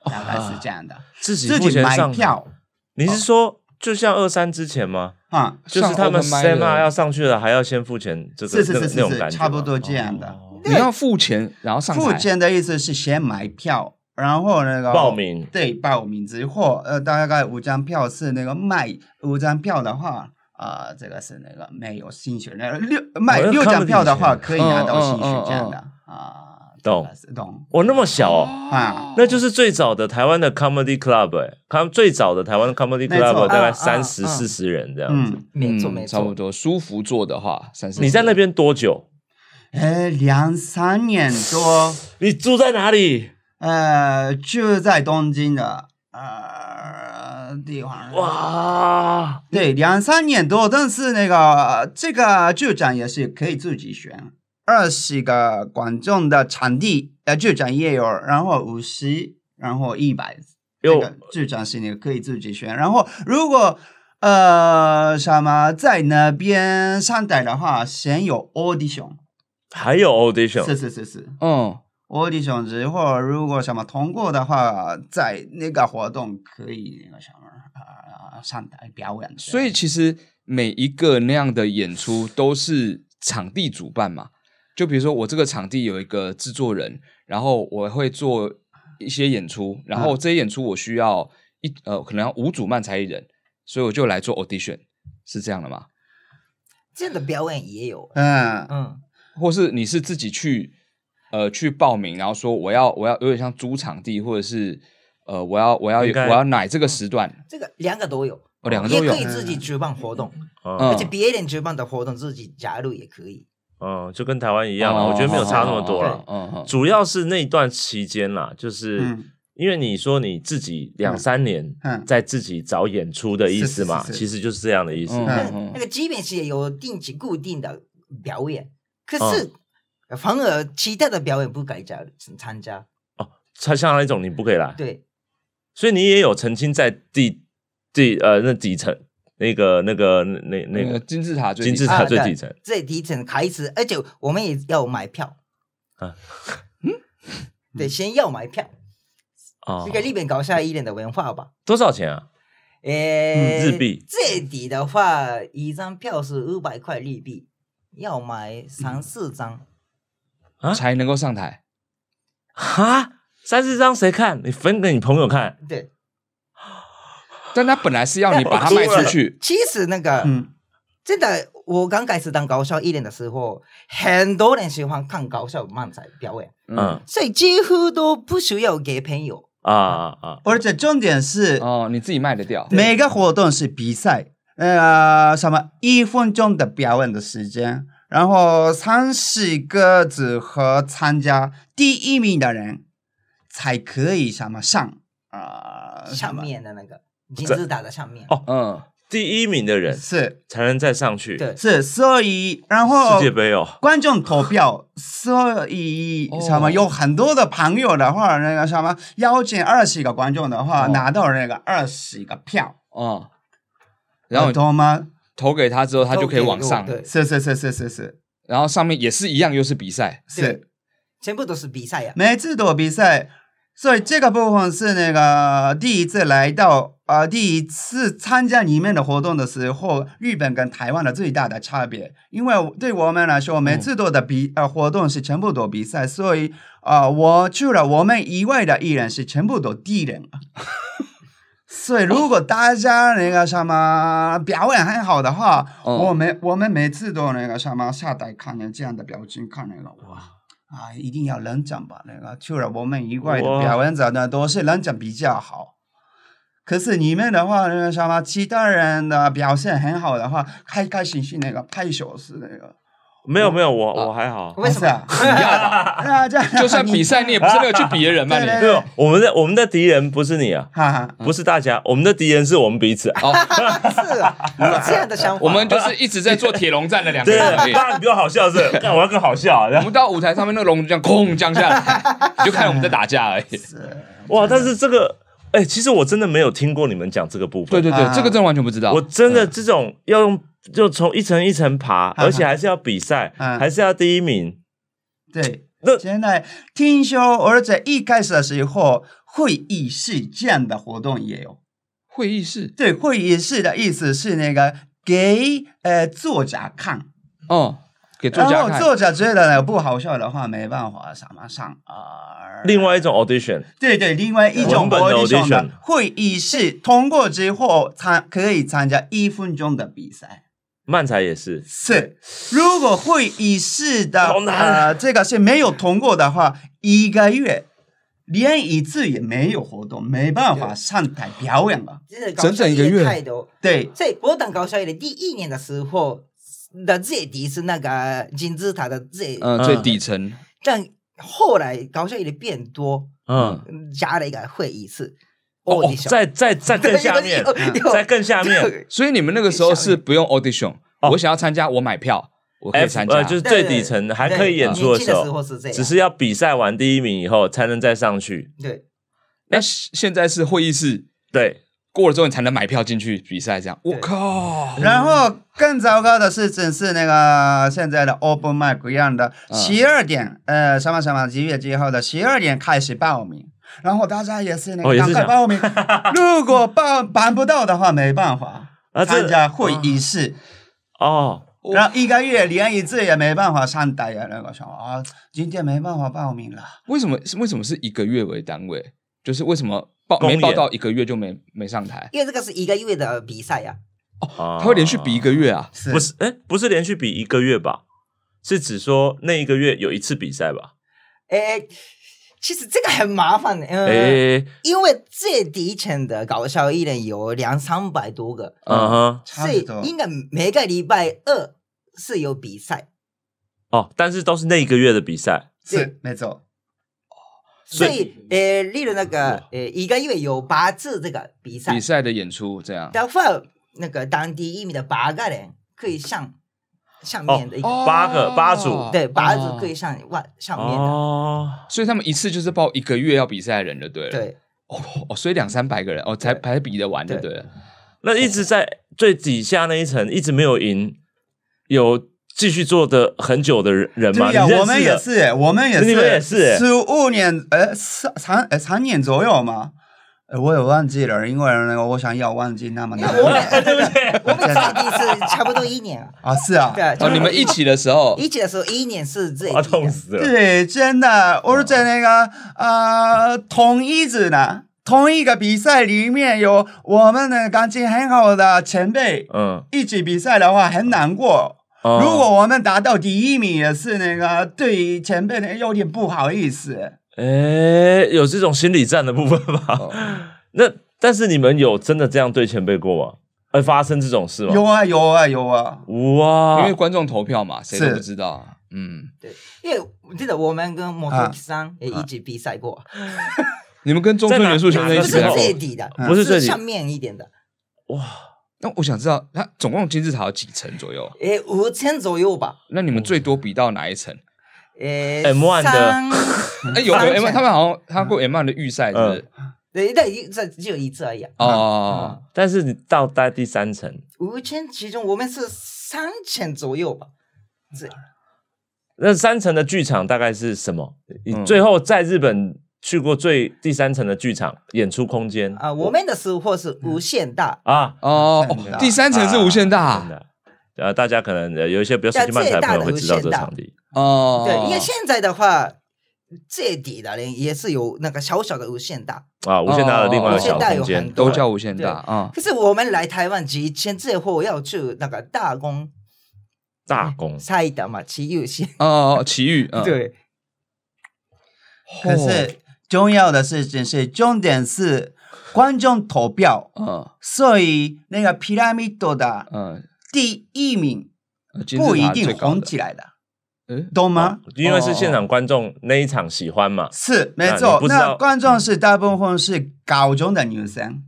大概是这样的，自己自己买票。你是说就像二三之前吗？啊，就是他们 s e 要上去了，还要先付钱，这个是种感觉差不多这样的。你要付钱，然后上付钱的意思是先买票，然后那个报名，对，报名之后，呃，大概五张票是那个卖五张票的话，呃，这个是那个没有兴趣，那六，卖六张票的话可以拿到兴趣这样的啊。懂懂，哇，那么小哦，那就是最早的台湾的 comedy club，哎，们最早的台湾的 comedy club 大概三十四十人这样子，没错没错，差不多舒服坐的话，三。十。你在那边多久？诶，两三年多。你住在哪里？呃，住在东京的呃地方。哇，对，两三年多，但是那个这个剧场也是可以自己选。二十个观众的场地，呃，剧场也有，然后五十，然后一百，这个剧场是你可以自己选。然后，如果呃什么在那边上台的话，先有 audition，还有 audition，是是是是，嗯，audition 之后，如果什么通过的话，在那个活动可以那个什么呃上台表演。所以，其实每一个那样的演出都是场地主办嘛。就比如说，我这个场地有一个制作人，然后我会做一些演出，然后这些演出我需要一呃，可能要五组漫才艺人，所以我就来做 audition，是这样的吗？这样的表演也有，嗯嗯，或是你是自己去呃去报名，然后说我要我要有点像租场地，或者是呃我要我要我要奶这个时段，这个两个都有，两个都有，也可以自己举办活动，而且别人举办的活动自己加入也可以。嗯，就跟台湾一样了，我觉得没有差那么多。嗯嗯，主要是那段期间啦，就是因为你说你自己两三年在自己找演出的意思嘛，其实就是这样的意思。那那个即便是有定期固定的表演，可是反而其他的表演不改加参加。哦，他像那种你不可以来。对，所以你也有曾经在第第呃那底层。那个、那个、那、那个金字塔，金字塔最底层，最底层开始，而且我们也要买票啊，嗯，对，先要买票啊，个里面搞下一点的文化吧。多少钱啊？呃，日币最低的话，一张票是五百块日币，要买三四张才能够上台。哈，三四张谁看？你分给你朋友看？对。但他本来是要你把它卖出去。其实那个，真的，我刚开始当搞笑艺人的时候，很多人喜欢看搞笑漫才表演，嗯，所以几乎都不需要给朋友啊啊啊！而且重点是哦，你自己卖得掉。每个活动是比赛，呃，什么一分钟的表演的时间，然后三试各子和参加第一名的人才可以什么上啊，上面的那个。名字打在上面哦，嗯，第一名的人是才能再上去，对，是所以然后世界杯哦，观众投票所以什么有很多的朋友的话，那个什么邀请二十个观众的话，拿到那个二十个票哦，然后投吗？投给他之后，他就可以往上，对，是是是是是是，然后上面也是一样，又是比赛，是全部都是比赛呀，每次都比赛。所以这个部分是那个第一次来到啊，第一次参加里面的活动的时候，日本跟台湾的最大的差别，因为对我们来说，每次做的比呃活动是全部都比赛，所以啊，我除了我们以外的艺人是全部都敌人。所以如果大家那个什么表演很好的话，我们我们每次都那个什么下台看见这样的表情，看见了哇。啊，一定要冷讲吧。那个，除了我们以外的表演者呢，都是冷讲比较好，可是你们的话，那个什么，其他人的表现很好的话，开开心心那个，拍手是那个。没有没有，我我还好。为什么啊？不要 就算比赛你也不是没有去比的人嘛，你没我们的我们的敌人不是你啊，不是大家，我们的敌人是我们彼此。是啊，有这样的想法。我们就是一直在做铁笼战的两个人。对，那比较好笑是，那我要更好笑。我们到舞台上面，那个笼就这样空降下来，就看我们在打架而已。哇，但是这个。哎，其实我真的没有听过你们讲这个部分。对对对，这个真完全不知道。我真的这种要用，就从一层一层爬，而且还是要比赛，还是要第一名。对。那现在听说，而且一开始的时候，会议室这样的活动也有。会议室。对，会议室的意思是那个给呃作者看。哦。然后作者觉得不好笑的话，没办法上上啊。另外一种 audition，对对，另外一种 audition，会议是通过之后参可以参加一分钟的比赛。慢才也是是，如果会议室的啊这个是没有通过的话，一个月连一次也没有活动，没办法上台表演了，整整一个月，对，在播档搞笑演的第一年的时候。的最底是那个金字塔的最嗯最底层，但后来高有点变多，嗯，加了一个会议室哦，在在在更下面，在更下面，所以你们那个时候是不用 audition。我想要参加，我买票，我可以参加，就是最底层还可以演出的时候，只是要比赛完第一名以后才能再上去。对，那现在是会议室，对。过了之后你才能买票进去比赛，这样。我靠！然后更糟糕的是，真是那个现在的 Open mic 一样的，十二点，呃，什么什么，几月几号的十二点开始报名，然后大家也是那个赶快报名。如果报办不到的话，没办法，参加会议室。哦。然后一个月连一次也没办法上台呀，那个什么啊，今天没办法报名了。为什么？为什么是一个月为单位？就是为什么报没报到一个月就没没上台？因为这个是一个月的比赛呀，哦，他会连续比一个月啊？不是，哎，不是连续比一个月吧？是指说那一个月有一次比赛吧？哎，其实这个很麻烦的，哎，因为最底层的搞笑艺人有两三百多个，嗯哼，差不应该每个礼拜二是有比赛哦，但是都是那一个月的比赛，是没错。所以，呃，例如那个，呃，一个因为有八次这个比赛，比赛的演出这样，然后那个当地一米的八个人可以上上面的，一八个八组，对，八组可以上万上面的。哦，所以他们一次就是报一个月要比赛的人了，对，对，哦哦，所以两三百个人哦才排比得完的，对。那一直在最底下那一层一直没有赢，有。继续做的很久的人人吗？对呀，我们也是，我们也是，你们也是，十五年，呃，三三呃，三年左右嘛。我也忘记了，因为那个我想要忘记那么难，对不对？我们是第一次，差不多一年啊。啊，是啊。对。哦，你们一起的时候，一起的时候一年是最痛死了。对，真的，我是在那个呃，同一组呢，同一个比赛里面有我们的感情很好的前辈，嗯，一起比赛的话很难过。如果我们达到第一名也是那个对前辈呢有点不好意思。哎，有这种心理战的部分吗？那但是你们有真的这样对前辈过吗？会发生这种事吗？有啊有啊有啊！哇，因为观众投票嘛，谁都不知道。嗯，对，因为记得我们跟木村桑也一起比赛过。你们跟中村元素相辈一起？不是最底的，不是最下面一点的。哇。那我想知道，它总共金字塔有几层左右？诶，五千左右吧。那你们最多比到哪一层？诶，M one 的，诶有 M，one，他们好像他过 M one 的预赛，是不对？对，但一只有一次而已。哦，但是你到到第三层，五千其中我们是三千左右吧？这，那三层的剧场大概是什么？你最后在日本。去过最第三层的剧场演出空间啊，我们的收获是无限大啊！哦，第三层是无限大，真的。呃、后大家可能有一些比较熟悉漫展的朋友会知道这场地哦。对，因为现在的话，最底的人也是有那个小小的无限大啊，无限大的另外一个小空间都叫无限大啊。可是我们来台湾之前，最后要去那个大公，大公赛德嘛奇遇线哦，奇遇嗯、对，可是。重要的事情是，重点是观众投票嗯，所以那个梯拉米多的，嗯，第一名不一定红起来的，懂吗？因为是现场观众那一场喜欢嘛，是没错。那观众是大部分是高中的女生，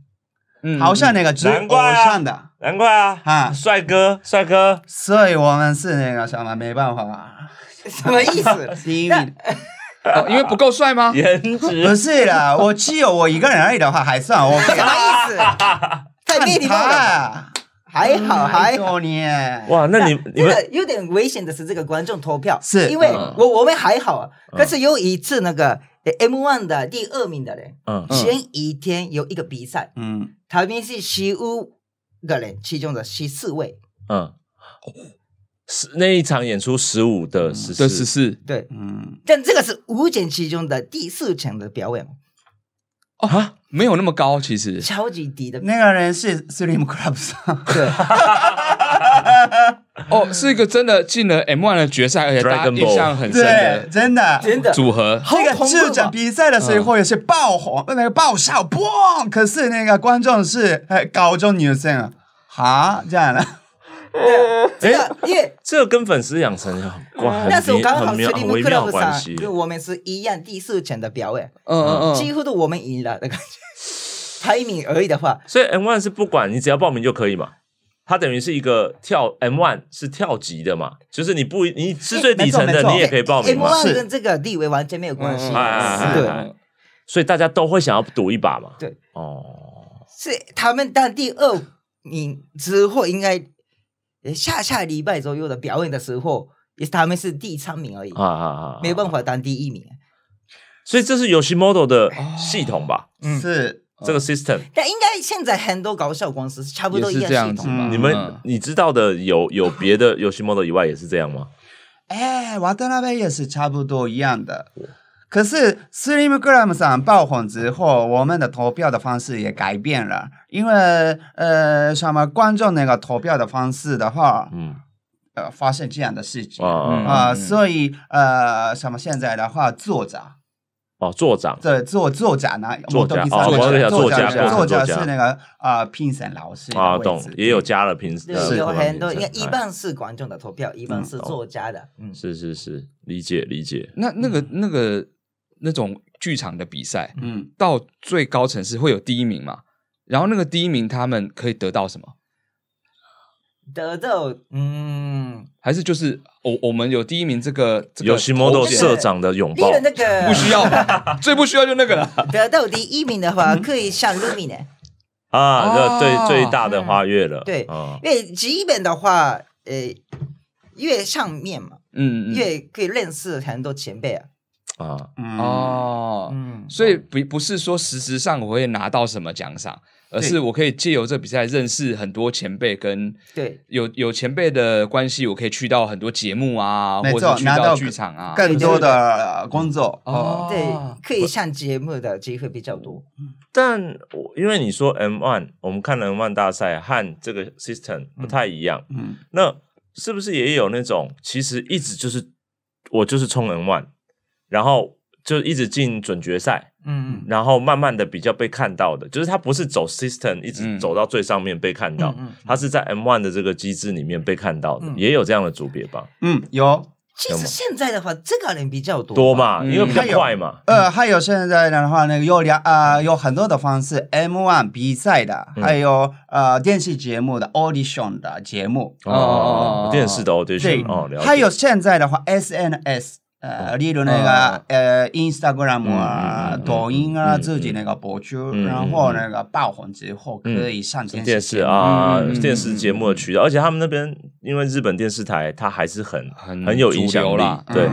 嗯，好像那个直播上的，难怪啊，哈，帅哥，帅哥，所以我们是那个什么，没办法，什么意思？一名。因为不够帅吗？颜值 不是啦，我只有我一个人而已的话，还算我。什么意思？看他，还好还好呢。哇，那你你们有点危险的是这个观众投票，是因为我我们还好。可是有一次那个 M One 的第二名的人，嗯，前一天有一个比赛，嗯，他们是十五个人，其中的十四位，嗯。十那一场演出十五的十四十四对，嗯，但这个是五减七中的第四场的表演哦啊，没有那么高，其实超级低的那个人是 Slim Club，对，哦，是一个真的进了 M One 的决赛，而且印象很深的，真的真的组合那个四强比赛的时候也是爆红，那个爆笑 b 可是那个观众是高中女生，啊，哈，这样的。对，哎，这跟粉丝养成很关系，但是我们刚好是利物浦，我们是一样第四层的表演，嗯嗯，几乎都我们赢了的感觉，排名而已的话，所以 M One 是不管你只要报名就可以嘛，它等于是一个跳 M One 是跳级的嘛，就是你不你是最底层的，你也可以报名，One 跟这个地位完全没有关系，对，所以大家都会想要赌一把嘛，对，哦，是他们当第二名之后应该。下下礼拜左右的表演的时候，也是他们是第三名而已，啊啊啊！没办法当第一名，所以这是游戏 model 的系统吧？嗯，是这个 system。但应该现在很多搞笑公司差不多一样，系统吧？子。你们你知道的有有别的游戏 model 以外也是这样吗？哎，瓦的那贝也是差不多一样的。可是《Slim g r a m 上爆红之后，我们的投票的方式也改变了，因为呃，什么观众那个投票的方式的话，嗯，呃，发生这样的事情啊，所以呃，什么现在的话，作者哦，作者对作作家呢，作家哦，关键作家，作家是那个啊评审老师啊，懂也有加了评审，是，很多一半是观众的投票，一半是作家的，嗯，是是是，理解理解，那那个那个。那种剧场的比赛，嗯，到最高层是会有第一名嘛？然后那个第一名，他们可以得到什么？得到嗯，还是就是我我们有第一名这个有 d e l 社长的拥抱那个不需要最不需要就那个了。得到第一名的话，可以上露米呢？啊，这最最大的花越了。对，因为基本的话，呃，越上面嘛，嗯，越可以认识很多前辈啊。啊，哦，嗯，所以不不是说实质上我会拿到什么奖赏，而是我可以借由这比赛认识很多前辈，跟对有有前辈的关系，我可以去到很多节目啊，或者去到剧场啊，更多的工作哦，对，可以上节目的机会比较多。嗯，但我因为你说 M One，我们看 M One 大赛和这个 System 不太一样，嗯，那是不是也有那种其实一直就是我就是冲 M One。然后就一直进准决赛，嗯嗯，然后慢慢的比较被看到的，就是他不是走 system 一直走到最上面被看到，他是在 M one 的这个机制里面被看到的，也有这样的组别吧？嗯，有。其实现在的话，这个人比较多，多嘛，因为比较快嘛。呃，还有现在的话，那个有两呃有很多的方式，M one 比赛的，还有呃电视节目的 Audition 的节目，哦哦，电视的 Audition 哦，还有现在的话 S N S。呃，如那个呃，Instagram 啊，抖音啊，自己那个播出然后那个爆红之后，可以上电视啊，电视节目的渠道。而且他们那边，因为日本电视台它还是很很有影响力，对，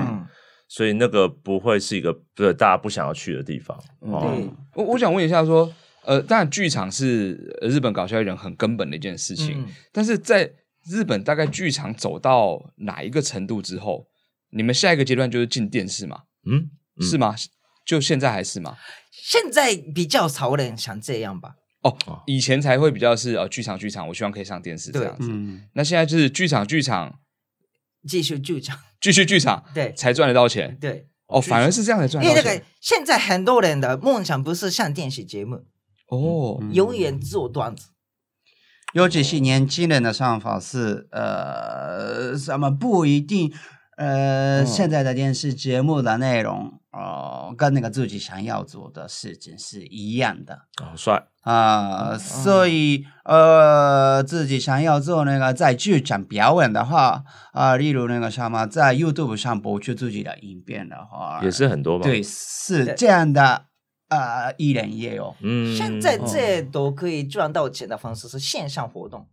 所以那个不会是一个不是大家不想要去的地方。对，我我想问一下，说呃，当然剧场是日本搞笑艺人很根本的一件事情，但是在日本大概剧场走到哪一个程度之后？你们下一个阶段就是进电视嘛？嗯，是吗？就现在还是吗？现在比较少人想这样吧。哦，以前才会比较是呃，剧场剧场，我希望可以上电视这样子。嗯，那现在就是剧场剧场，继续剧场，继续剧场，对，才赚得到钱。对，哦，反而是这样才赚。因为那个现在很多人的梦想不是上电视节目，哦，永远做段子，尤其是年轻人的上法是呃，什么不一定。呃，现在的电视节目的内容哦，跟那个自己想要做的事情是一样的。哦，帅啊，所以呃，自己想要做那个在剧场表演的话啊，例如那个什么在 YouTube 上播出自己的影片的话，也是很多吧？对，是这样的啊，一人也哦，嗯，现在这都可以赚到钱的方式是线上活动。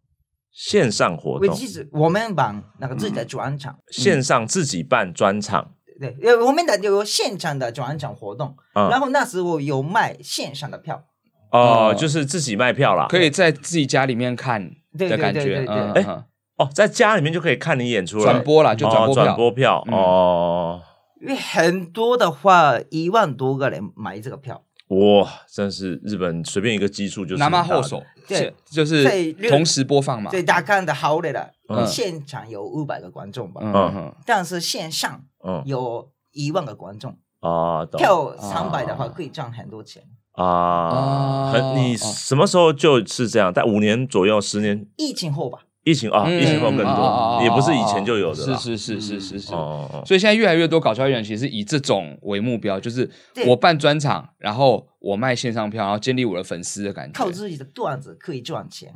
线上活动，其实我们办那个自己的专场，线上自己办专场，对，因为我们的有现场的专场活动，然后那时候有卖线上的票，哦，就是自己卖票了，可以在自己家里面看的感觉，哎，哦，在家里面就可以看你演出了，转播了，就转播票，哦，因为很多的话，一万多个人买这个票。哇，真是日本随便一个基数就是，拿怕后手，对，就是同时播放嘛，对，大看的好的了，现场有五百个观众吧，嗯，但是线上有一万个观众啊，跳三百的话可以赚很多钱啊，很，你什么时候就是这样？在五年左右，十年疫情后吧。疫情啊，疫情后更多，也不是以前就有的。是是是是是是。哦所以现在越来越多搞笑艺人其实以这种为目标，就是我办专场，然后我卖线上票，然后建立我的粉丝的感觉，靠自己的段子可以赚钱。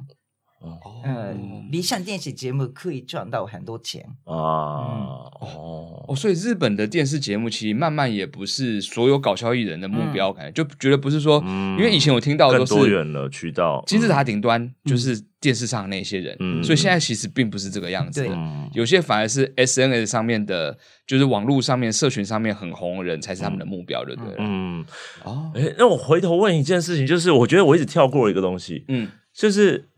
哦。嗯，想电视节目可以赚到很多钱啊。哦哦，所以日本的电视节目其实慢慢也不是所有搞笑艺人的目标，感觉就觉得不是说，因为以前我听到都是多元了渠道，金字塔顶端就是。电视上那些人，所以现在其实并不是这个样子。的。有些反而是 SNS 上面的，就是网络上面、社群上面很红的人，才是他们的目标，对不对？嗯，哦，哎，那我回头问一件事情，就是我觉得我一直跳过一个东西，嗯，就是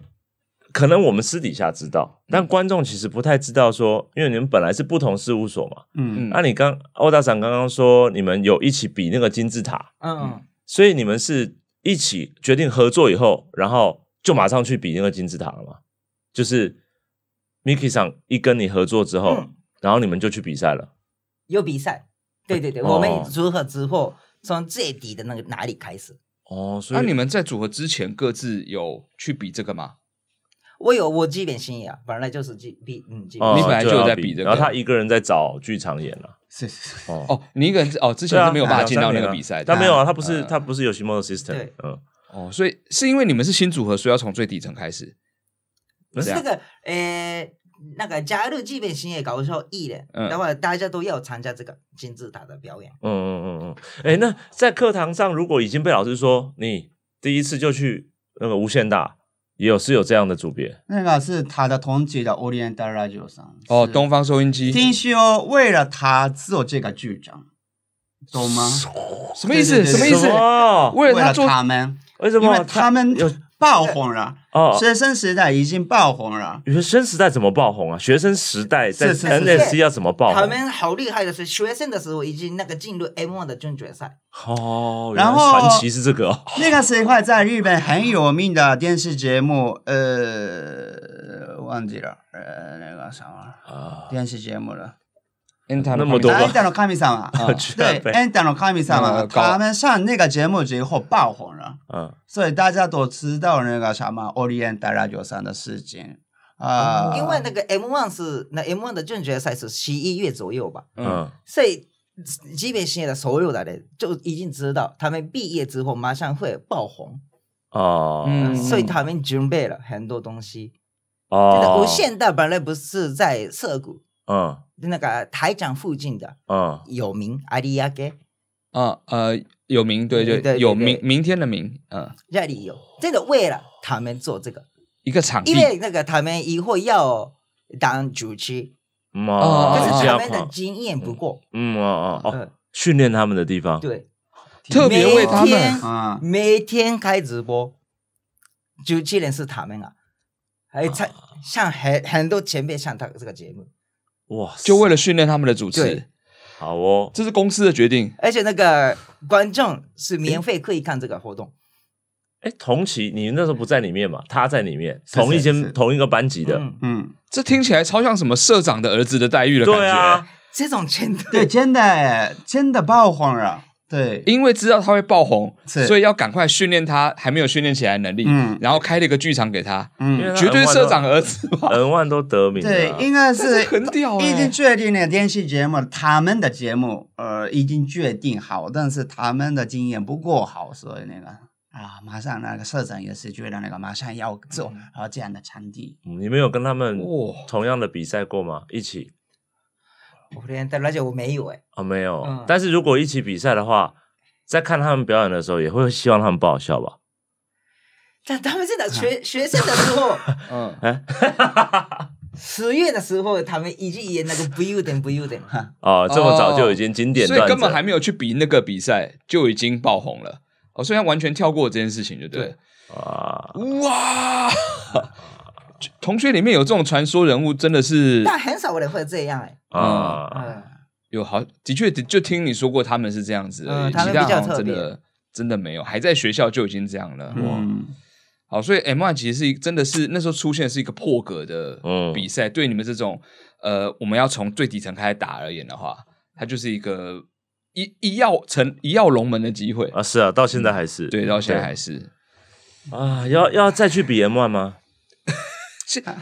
可能我们私底下知道，但观众其实不太知道。说，因为你们本来是不同事务所嘛，嗯嗯，那你刚欧大长刚刚说你们有一起比那个金字塔，嗯嗯，所以你们是一起决定合作以后，然后。就马上去比那个金字塔了嘛？就是 Mickey 上一跟你合作之后，然后你们就去比赛了。有比赛，对对对，我们组合之后从最底的那个哪里开始。哦，所以那你们在组合之前各自有去比这个吗？我有，我本心意啊，本来就是去比，嗯，你本来就有在比这个。然后他一个人在找剧场演了。是是是。哦哦，你一个人哦，之前是没有把他进到那个比赛。他没有啊，他不是他不是有 s m System。对，嗯。哦，所以是因为你们是新组合，所以要从最底层开始。不是这个，呃，那个加入基本型也搞笑艺人，嗯，另外大家都要参加这个金字塔的表演。嗯嗯嗯嗯，哎，那在课堂上如果已经被老师说你第一次就去那个无限大，也有是有这样的组别。那个是他的同级的 Orient Radio 上，哦，东方收音机。听说为了他做这个剧场。懂吗？什么意思？什么意思？为了他们。为什么？因为他们有爆红了哦，学生时代已经爆红了。学生时代怎么爆红啊？学生时代在 N S C 要怎么爆？他们好厉害的是学生的时候已经那个进入 M one 的总决赛。哦，然后传奇是这个。那个一块在日本很有名的电视节目，呃，忘记了，呃，那个什么啊，电视节目了。Enta 那么多 e 的神 啊，对 e n 的神啊，他们上那个节目之后爆红了，嗯，所以大家都知道那个什么 Orion 在 Radio 上的事情啊。因为那个 m One 是那 m One 的总决赛是十一月左右吧，嗯，所以基本上所有的人就已经知道他们毕业之后马上会爆红，哦，嗯，所以他们准备了很多东西，哦，我现代本来不是在涩谷。嗯，那个台长附近的，嗯，有名阿里亚给，啊，呃，有名，对对对，有名，明天的明，嗯，这里有，真的为了他们做这个一个场地，因为那个他们以后要当主持，哦，但是他们的经验不够，嗯哦哦，训练他们的地方，对，特别为他们，每天开直播，主持人是他们啊，还参像很很多前辈上他这个节目。哇！就为了训练他们的主持，好哦，这是公司的决定。而且那个观众是免费可以看这个活动。哎，同期你那时候不在里面嘛？他在里面，同一间同一个班级的，嗯，这听起来超像什么社长的儿子的待遇了，感觉。这种真的，对，真的真的爆红了。对，因为知道他会爆红，所以要赶快训练他还没有训练起来能力，然后开了一个剧场给他。嗯，绝对社长儿子，百万都得名。对，应该是很屌。已经确定那个电视节目，他们的节目呃已经确定好，但是他们的经验不够好，所以那个啊，马上那个社长也是觉得那个马上要做这样的场地。你们有跟他们同样的比赛过吗？一起。我天，但那些我没有哎。哦，没有。嗯。但是如果一起比赛的话，在看他们表演的时候，也会希望他们不好笑吧？但他们真的学 学生的时候，嗯，十月的时候，他们已经演那个不有的不有的哈。哦，这么早就已经经典，所以根本还没有去比那个比赛就已经爆红了。哦，虽然完全跳过这件事情，就对。啊！哇！同学里面有这种传说人物，真的是，但很少会会这样哎啊，有好，的确的，就听你说过他们是这样子的，其他好真的真的没有，还在学校就已经这样了哇。好，所以 M one 其实是真的是那时候出现是一个破格的比赛，对你们这种呃，我们要从最底层开始打而言的话，它就是一个一一要成一要龙门的机会啊，是啊，到现在还是对，到现在还是啊，要要再去比 M one 吗？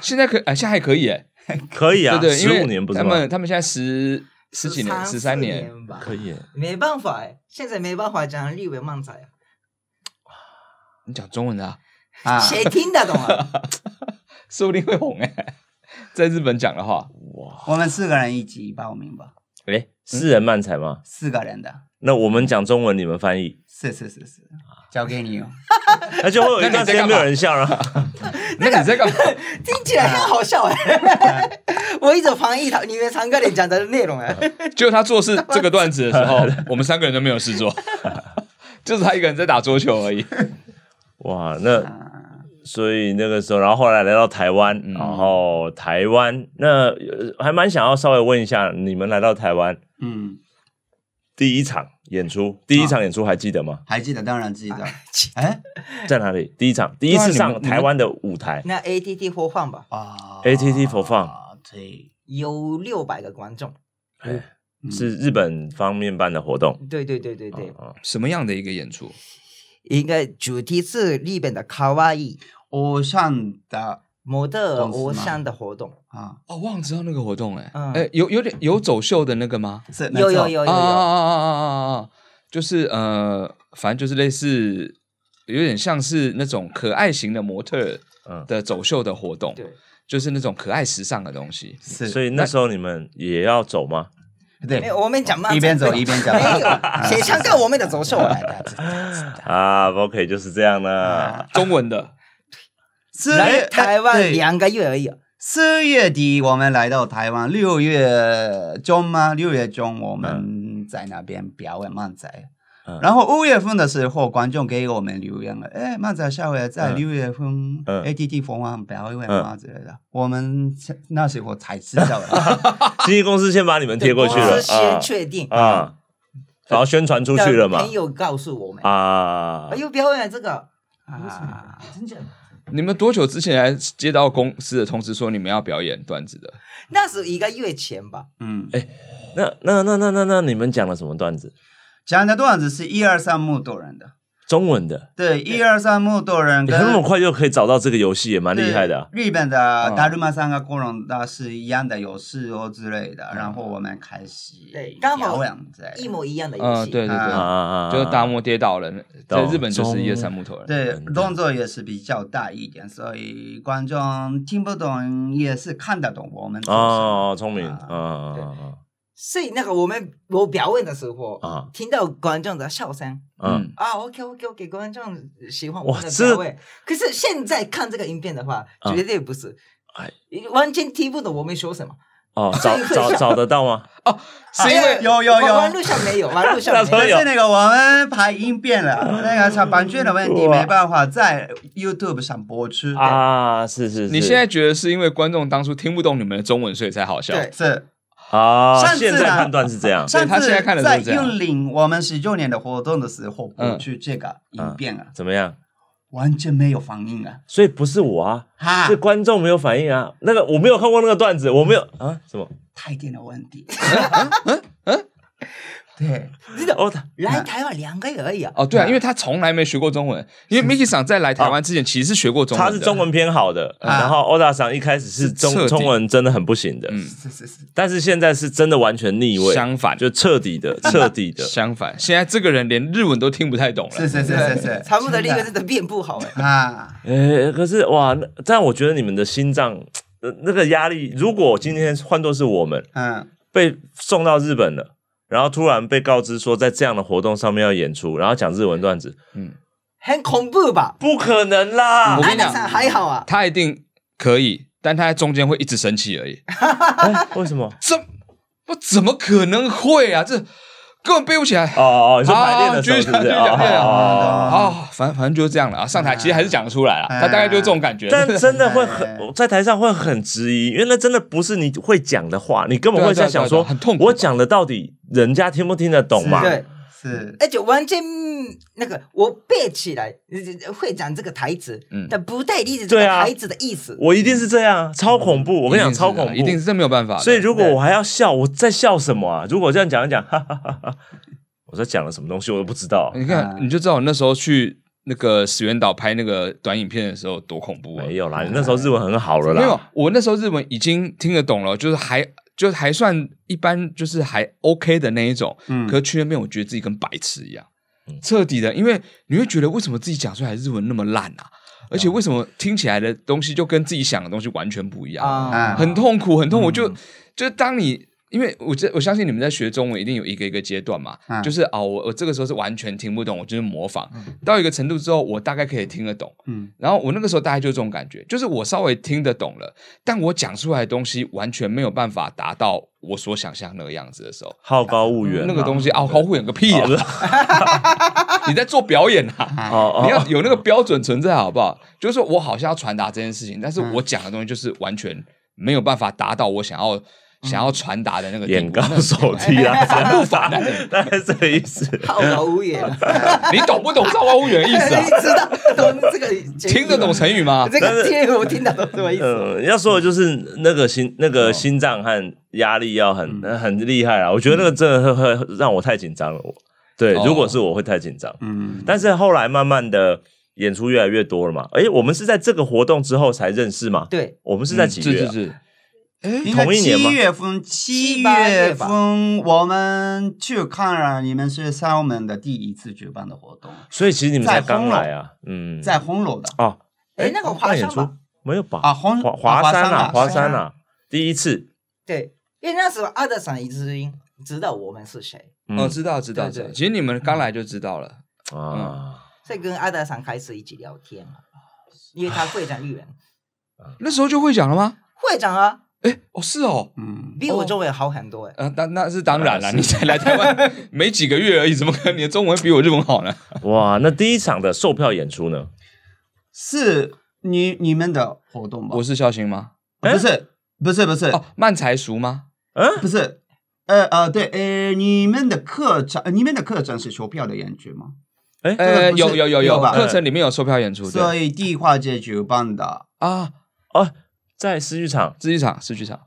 现在可哎，现在还可以哎，可以啊，对对，因为他们他们现在十十几年十三年吧，可以，没办法哎，现在没办法讲日文漫才，你讲中文的啊？谁听得懂啊？说不定会红哎，在日本讲的话哇，我们四个人一起报名吧？哎，四人漫才吗？四个人的，那我们讲中文，你们翻译，是是是是。交给你哦，那就会有一段没有人笑了。那你在干嘛？听起来很好笑哎！我一直旁逸他，你们三个人讲的内容哎。就他做事这个段子的时候，我们三个人都没有事做，就是他一个人在打桌球而已。哇，那所以那个时候，然后后来来到台湾，然后台湾，那还蛮想要稍微问一下，你们来到台湾，嗯，第一场。演出第一场演出还记得吗？还记得，当然记得。哎，在哪里？第一场，第一次上台湾的舞台。那 A T T 播放吧。啊，A T T 播放。对。有六百个观众。对。是日本方面办的活动。对对对对对。啊。什么样的一个演出？一个主题是日本的卡哇伊偶像的模特偶像的活动。啊哦，忘了知道那个活动哎，哎，有有点有走秀的那个吗？有有有有有啊啊啊啊啊啊！就是呃，反正就是类似，有点像是那种可爱型的模特的走秀的活动，对，就是那种可爱时尚的东西。是，所以那时候你们也要走吗？对，我们讲一边走一边讲，没有，谁想到我们的走秀来的 啊？OK，就是这样呢，中文的，来台湾两个月而已。四月底我们来到台湾，六月中吗？六月中我们在那边表演漫仔。然后五月份的时候，观众给我们留言了，哎，漫仔下回在六月份 A T T 风啊表演之类的。我们那时候才知道，经纪公司先把你们贴过去了，先确定啊，然后宣传出去了嘛。朋友告诉我们啊，又表演这个啊，真的。你们多久之前还接到公司的通知说你们要表演段子的？那是一个月前吧。嗯，哎，那那那那那那你们讲了什么段子？讲的段子是一二三木头人的。中文的，对，一二三木头人，那么快就可以找到这个游戏也蛮厉害的。日本的达鲁玛三个光龙，大是一样的，有戏哦之类的，然后我们开始，对，刚好两在一模一样的，游嗯，对对对，就达摩跌倒了，在日本就是一二三木头人，对，动作也是比较大一点，所以观众听不懂也是看得懂我们。哦，聪明，啊。所以那个我们我表演的时候啊，听到观众的笑声，嗯啊，OK OK，o 给观众喜欢我的安慰。可是现在看这个音变的话，绝对不是，哎，完全听不懂我们说什么。哦，找找找得到吗？哦，是因为有有有，网上没有，网上没有，是那个我们排音变了，那个是版权的问题，没办法在 YouTube 上播出啊。是是，你现在觉得是因为观众当初听不懂你们的中文，所以才好笑？是。啊！现在判断是这样，上次在用领我们十九年的活动的时候，我去这个变啊，怎么样？完全没有反应啊！所以不是我啊，是观众没有反应啊。那个我没有看过那个段子，我没有啊，什么太电的问题？对，真的 o d 来台湾两个月而已啊。哦，对啊，因为他从来没学过中文。因为 m i k s u 在来台湾之前，其实是学过中文。他是中文偏好的，然后 Oda 一开始是中中文真的很不行的。嗯，是是是。但是现在是真的完全逆位，相反，就彻底的、彻底的相反。现在这个人连日文都听不太懂了。是是是是是，差不的逆位真的变不好哎。啊，哎，可是哇，但我觉得你们的心脏那个压力，如果今天换做是我们，嗯，被送到日本了。然后突然被告知说，在这样的活动上面要演出，然后讲日文段子，嗯，很恐怖吧？不可能啦！跟你讲，还好啊，他一定可以，但他在中间会一直生气而已。为什么？怎我怎么可能会啊？这。根本背不起来，哦哦哦，说排练的，就是就是讲练啊，反正反正就是这样了啊。上台其实还是讲得出来啊，他大概就是这种感觉。但真的会很 在台上会很质疑，因为那真的不是你会讲的话，你根本会在想说，很痛苦，我讲的到底人家听不听得懂嘛？是，而且完全那个我背起来会讲这个台词，但不带例子这个台词的意思。我一定是这样，超恐怖！我跟你讲，超恐怖，一定是这没有办法。所以如果我还要笑，我在笑什么啊？如果这样讲一讲，哈哈哈我在讲了什么东西，我都不知道。你看，你就知道我那时候去那个石原岛拍那个短影片的时候多恐怖。没有啦，你那时候日文很好了啦。没有，我那时候日文已经听得懂了，就是还。就还算一般，就是还 OK 的那一种。嗯，可去那边，我觉得自己跟白痴一样，彻底的。因为你会觉得，为什么自己讲出来日文那么烂啊？而且为什么听起来的东西就跟自己想的东西完全不一样？啊，很痛苦，很痛苦。就就当你。因为我这我相信你们在学中文一定有一个一个阶段嘛，就是啊，我我这个时候是完全听不懂，我就是模仿到一个程度之后，我大概可以听得懂，嗯，然后我那个时候大概就这种感觉，就是我稍微听得懂了，但我讲出来东西完全没有办法达到我所想象那个样子的时候，好高骛远，那个东西啊，好骛远个屁，啊！你在做表演啊，你要有那个标准存在好不好？就是我好像要传达这件事情，但是我讲的东西就是完全没有办法达到我想要。想要传达的那个眼高手低啊，反不反？大概这个意思。好高骛远，你懂不懂“好高骛远”的意思？知道，懂这个听得懂成语吗？这个听我听得懂什么意思？嗯，要说的就是那个心，那个心脏和压力要很很厉害啊！我觉得那个真的会会让我太紧张了。我对，如果是我会太紧张。嗯，但是后来慢慢的演出越来越多了嘛。哎，我们是在这个活动之后才认识嘛？对，我们是在几月？是是是。同一年吗？七月份，七月份我们去看了你们是厦门的第一次举办的活动，所以其实你们才刚来啊，嗯，在红楼的哦，哎，那个华山吧？没有吧？啊，华华山啊，华山啊，第一次。对，因为那时候阿德山已经知道我们是谁，哦，知道，知道，知道。其实你们刚来就知道了啊，所以跟阿德山开始一起聊天嘛，因为他会长语言，那时候就会讲了吗？会长啊。哎，哦，是哦，嗯，比我中文好很多哎。嗯，那那是当然了，你才来台湾 没几个月而已，怎么可能你的中文比我日文好呢？哇，那第一场的售票演出呢？是你你们的活动吧？我是孝心吗？不是，不是，不是哦，慢才熟吗？嗯，不是，呃呃，对，呃，你们的课程，你们的课程是售票的演出吗？哎，有有有有，课程里面有售票演出所以地跨界举办的啊啊。在失剧场，失剧场，失剧场。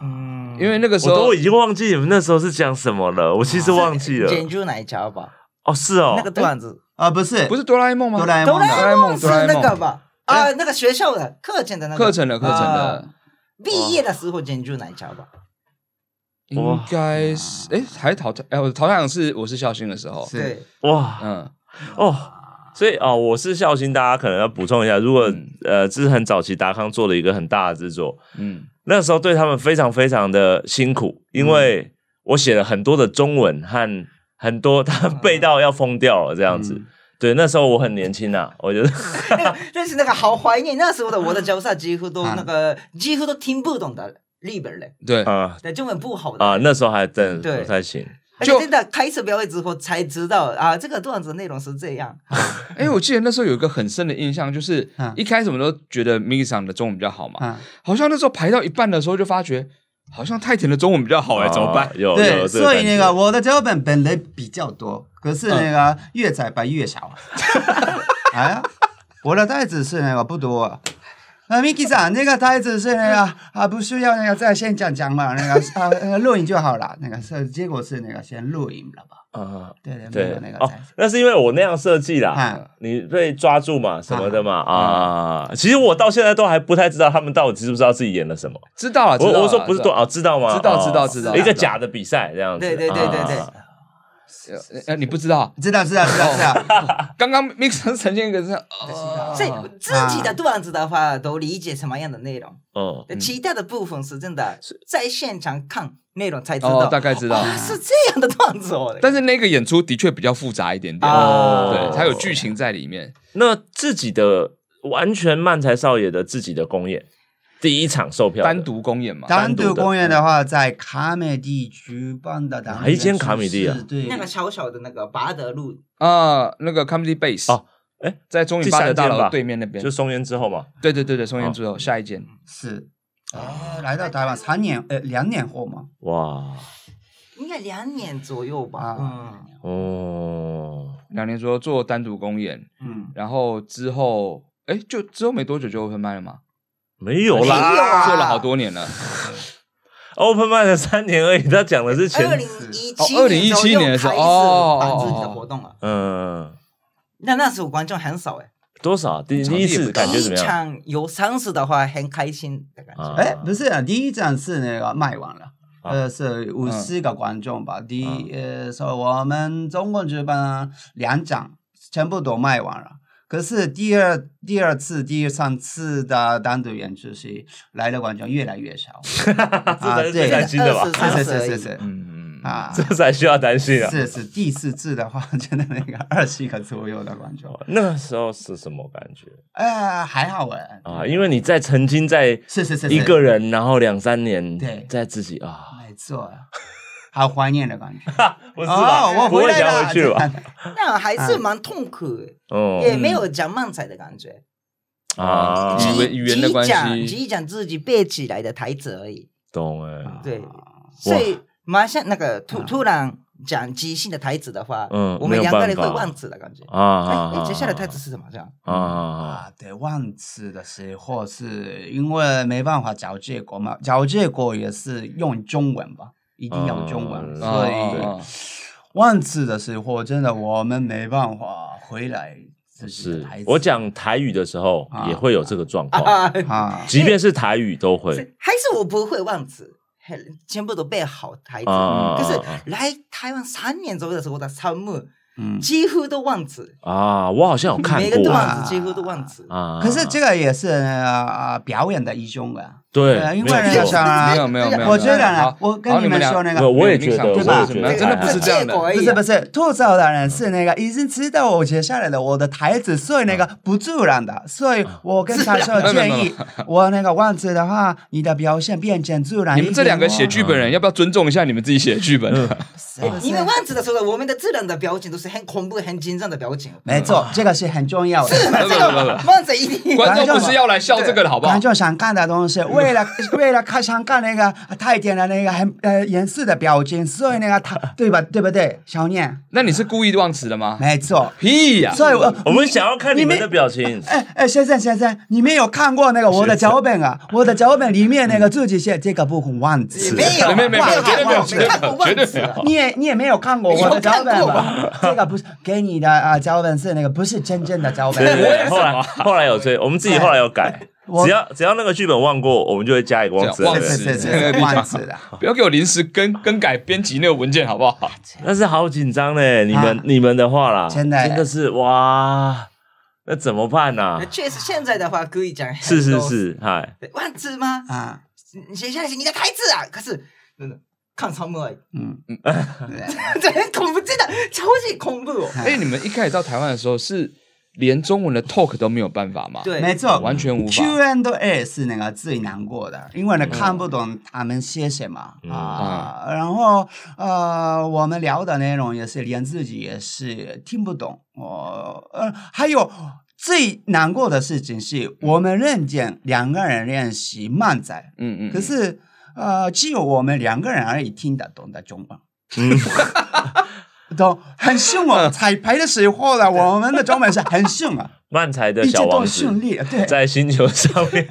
嗯，因为那个时候我都已经忘记你们那时候是讲什么了，我其实忘记了。研究哪一吧？哦，是哦，那个段子啊，不是，不是哆啦 A 梦吗？哆啦 A 梦是那个吧？啊，那个学校的课程的那个课程的课程的，毕业的时候研究哪一吧？应该是，哎，还淘汰，哎，我淘汰是我是校训的时候。对，哇，嗯，哦。所以哦，我是孝心，大家可能要补充一下。如果呃，这是很早期达康做了一个很大的制作，嗯，那时候对他们非常非常的辛苦，因为我写了很多的中文和很多，他背到要疯掉了这样子。对，那时候我很年轻呐，我觉得那 是那个好怀念那时候的我的角色，几乎都那个几乎都听不懂的日本嘞。对啊，对中文不好啊，那时候还真不太行。真的开始表演之后才知道啊，这个段子内容是这样。哎，我记得那时候有一个很深的印象，就是一开始我们都觉得 m i 义上的中文比较好嘛，好像那时候排到一半的时候就发觉，好像泰田的中文比较好哎，怎么办？有有。所以那个我的脚本本来比较多，可是那个越踩白越少。啊，我的袋子是那个不多。啊，Miki 长，那个台子是那个啊，不需要那个再先讲讲嘛，那个啊，那个录影就好了，那个是结果是那个先录影了吧？啊，对对对，那个哦，那是因为我那样设计啦，你被抓住嘛什么的嘛啊。其实我到现在都还不太知道他们到底知不知道自己演了什么，知道啊，我我说不是多啊，知道吗？知道知道知道，一个假的比赛这样子，对对对对对。呃，你不知道？知道，知道，知道，知道。刚刚 mix 呈现一个是，所以自己的段子的话，都理解什么样的内容？嗯，其他的部分是真的，在现场看内容才知道，大概知道是这样的段子。但是那个演出的确比较复杂一点点，对，它有剧情在里面。那自己的完全漫才少爷的自己的公演。第一场售票单独公演嘛？单独公演的话，在卡美蒂举办的，哪一间卡美蒂啊？对，那个小小的那个巴德路啊，那个 Comedy Base。哦，哎，在中影八德大楼对面那边，就松烟之后嘛。对对对对，松烟之后，下一间是啊，来到台湾三年，呃，两年后嘛？哇，应该两年左右吧？嗯，哦，两年右做单独公演，嗯，然后之后，哎，就之后没多久就分卖了吗？没有啦，做了好多年了。Open n 的三年而已，他讲的是前二零一七二零一七年的时候哦自己的活动了。嗯，那那时候观众很少哎。多少？第一次感觉怎么样？场有三次的话，很开心的感觉。哎，不是，啊，第一场是那个卖完了，呃，是五十个观众吧。第呃，说我们总共举办两场，全部都卖完了。可是第二、第二次、第三次的单独演出是来的观众越来越少，啊，这这是担心的吧？是是是是，嗯嗯啊，这才需要担心啊！是是第四次的话，真的那个二千个左右的观众，那时候是什么感觉？呃，还好哎啊，因为你在曾经在是是是一个人，然后两三年对，在自己啊，没错。好怀念的感觉，我知道，我回来了，那还是蛮痛苦，也没有讲漫彩的感觉啊。只只讲只讲自己背起来的台词而已，懂诶？对，所以马上那个突突然讲即兴的台词的话，嗯，们两个人会忘词的感觉啊。接下来台词是什么？这样啊？对，忘词的，时候是因为没办法找借口嘛，找借口也是用中文吧。一定要中文，所以忘字的时候，真的我们没办法回来。是我讲台语的时候也会有这个状况，即便是台语都会。还是我不会忘字，全部都背好台词。可是来台湾三年左右的时候，我的草木几乎都忘字啊！我好像有看过，几乎都忘字啊。可是这个也是啊、表演的一种啊。对，没有没有没有。我觉得，我跟你们说那个，我也觉得，对吧？真的不是这样的，不是不是。吐槽的人是那个已经知道我接下来的，我的台词所以那个不自然的，所以我跟他说建议，我那个王子的话，你的表现变自然。你们这两个写剧本人，要不要尊重一下你们自己写剧本？因为王子的时候，我们的自然的表情都是很恐怖、很紧张的表情。没错，这个是很重要的。王子一定观众不是要来笑这个的，好不好？观众想看的东西。为了 为了看想干那个太监的那个很呃严肃的表情，所以那个他对吧对不对？小念，那你是故意忘词的吗？没错，屁呀！所以我我们想要看你们的表情。哎哎，先生先生，你没有看过那个我的脚本啊？我的脚本里面那个自己写这个不空忘词，没有，没有，绝对没有，绝对没有。你也你也没有看过我的脚本吧？这个不是给你的啊，脚本是那个不是真正的脚本。对后来后来有追，我们自己后来有改。只要只要那个剧本忘过，我们就会加一个忘字。忘 不要给我临时更更改编辑那个文件，好不好？那是好紧张嘞，你们你们的话啦，真的是哇，那怎么办呢？确实，现在的话可以讲。是是是，嗨，忘字吗？啊，写下来是你的台词啊，可是的。看超模，嗯嗯，这 很恐怖真的，超级恐怖哦。哎，你们一开始到台湾的时候是？连中文的 talk 都没有办法嘛？对，没错，完全无法。Q and A 是那个最难过的，因为呢看不懂他们写什么啊。然后呃，我们聊的内容也是连自己也是听不懂。我呃，还有最难过的事情是，我们认真两个人练习慢仔，嗯嗯，可是呃，只有我们两个人而已听得懂的中文。都很凶哦！彩排的时候了，我们的装扮是很凶啊。漫才的小王子在星球上面，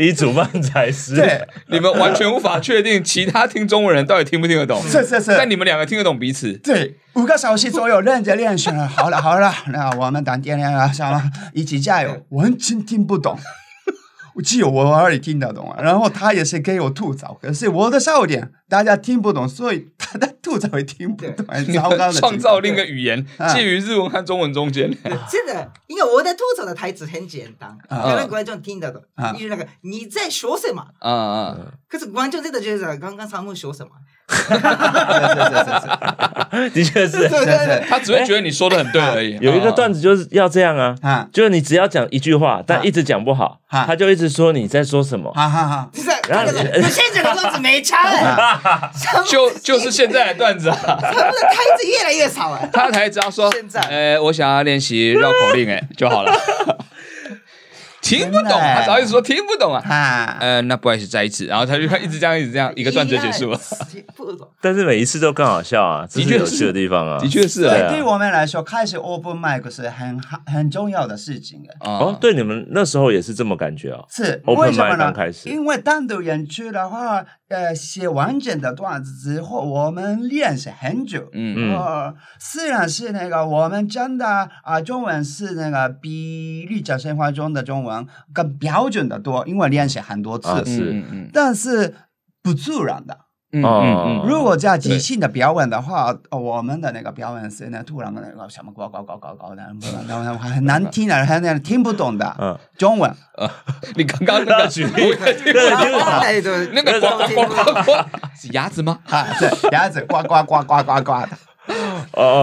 一组漫才师，对，你们完全无法确定其他听中文人到底听不听得懂。是是是，但你们两个听得懂彼此。对，五个小时左右认真练习了，好了好了，那我们等电量啊，小王一起加油，完全听不懂。只有我而已听得懂，啊。然后他也是给我吐槽，可是我的笑点，大家听不懂，所以他的吐槽也听不懂。刚 刚创造另一个语言，介于日文和中文中间。真的，因为我的吐槽的台词很简单，可能观众听得懂。例如那个你在说什么？啊啊！可是观众真的就是刚刚他们说什么。哈哈哈，的确是，他只会觉得你说的很对而已。有一个段子就是要这样啊，就是你只要讲一句话，但一直讲不好，他就一直说你在说什么。哈哈，哈，就是现在这个段子没差了，就就是现在的段子。他不是台词越来越吵了？他才台词要说现在，呃，我想要练习绕口令，哎，就好了。听不懂，他不好意思说听不懂啊。嗯，那不好意思再一次，然后他就一直这样，一直这样，一个段子结束。了。听不懂，但是每一次都更好笑啊，的确有趣的地方啊，的确是啊。对，对我们来说，开始 open mic 是很很重要的事情的哦，对，你们那时候也是这么感觉啊？是为什么呢？因为单独演出的话。呃，写完整的段子之后，我们练习很久。嗯嗯。虽然是那个我们讲的啊，中文是那个比日常生活中的中文更标准的多，因为练习很多次是。嗯嗯但是不自然的。嗯嗯嗯，如果叫即兴的表演的话，我们的那个表演是那突然那个什么呱呱呱呱呱的，然后还很难听的，还那听不懂的中文。你刚刚那个举，例，刚那个那个呱呱呱是鸭子吗？啊，对，鸭子，呱呱呱呱呱呱的。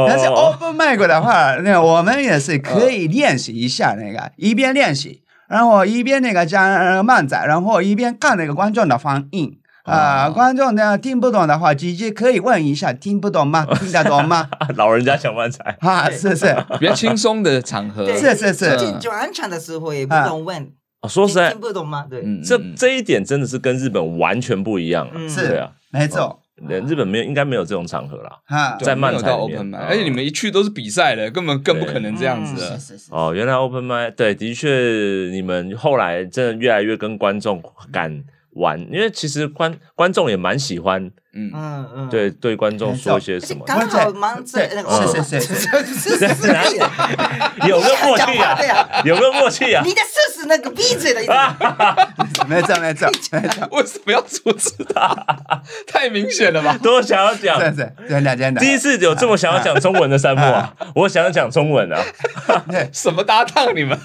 但是 open mic 的话，那我们也是可以练习一下那个，一边练习，然后一边那个讲慢仔，然后一边看那个观众的反应。啊，观众，呢听不懂的话，直接可以问一下，听不懂吗？听得懂吗？老人家想发才啊，是是，比较轻松的场合，是是是。最近转场的时候也不懂问啊，说实在听不懂吗？对，这这一点真的是跟日本完全不一样，是啊，没错，连日本没有，应该没有这种场合了。啊，在漫彩里面，而且你们一去都是比赛的，根本更不可能这样子了。哦，原来 Open 迈对，的确，你们后来真的越来越跟观众干。玩，因为其实观观众也蛮喜欢。嗯嗯嗯，对对，观众说些什么？刚好忙着那个，是是是是哪里？有个默契啊？有个默契啊？你在试试那个闭嘴的意思。没 错没错，这样，为什么要阻止他？太明显了吧？多想要讲，真的真的的。第一次有这么想要讲中文的沙啊，我想要讲中文啊！什么搭档？你们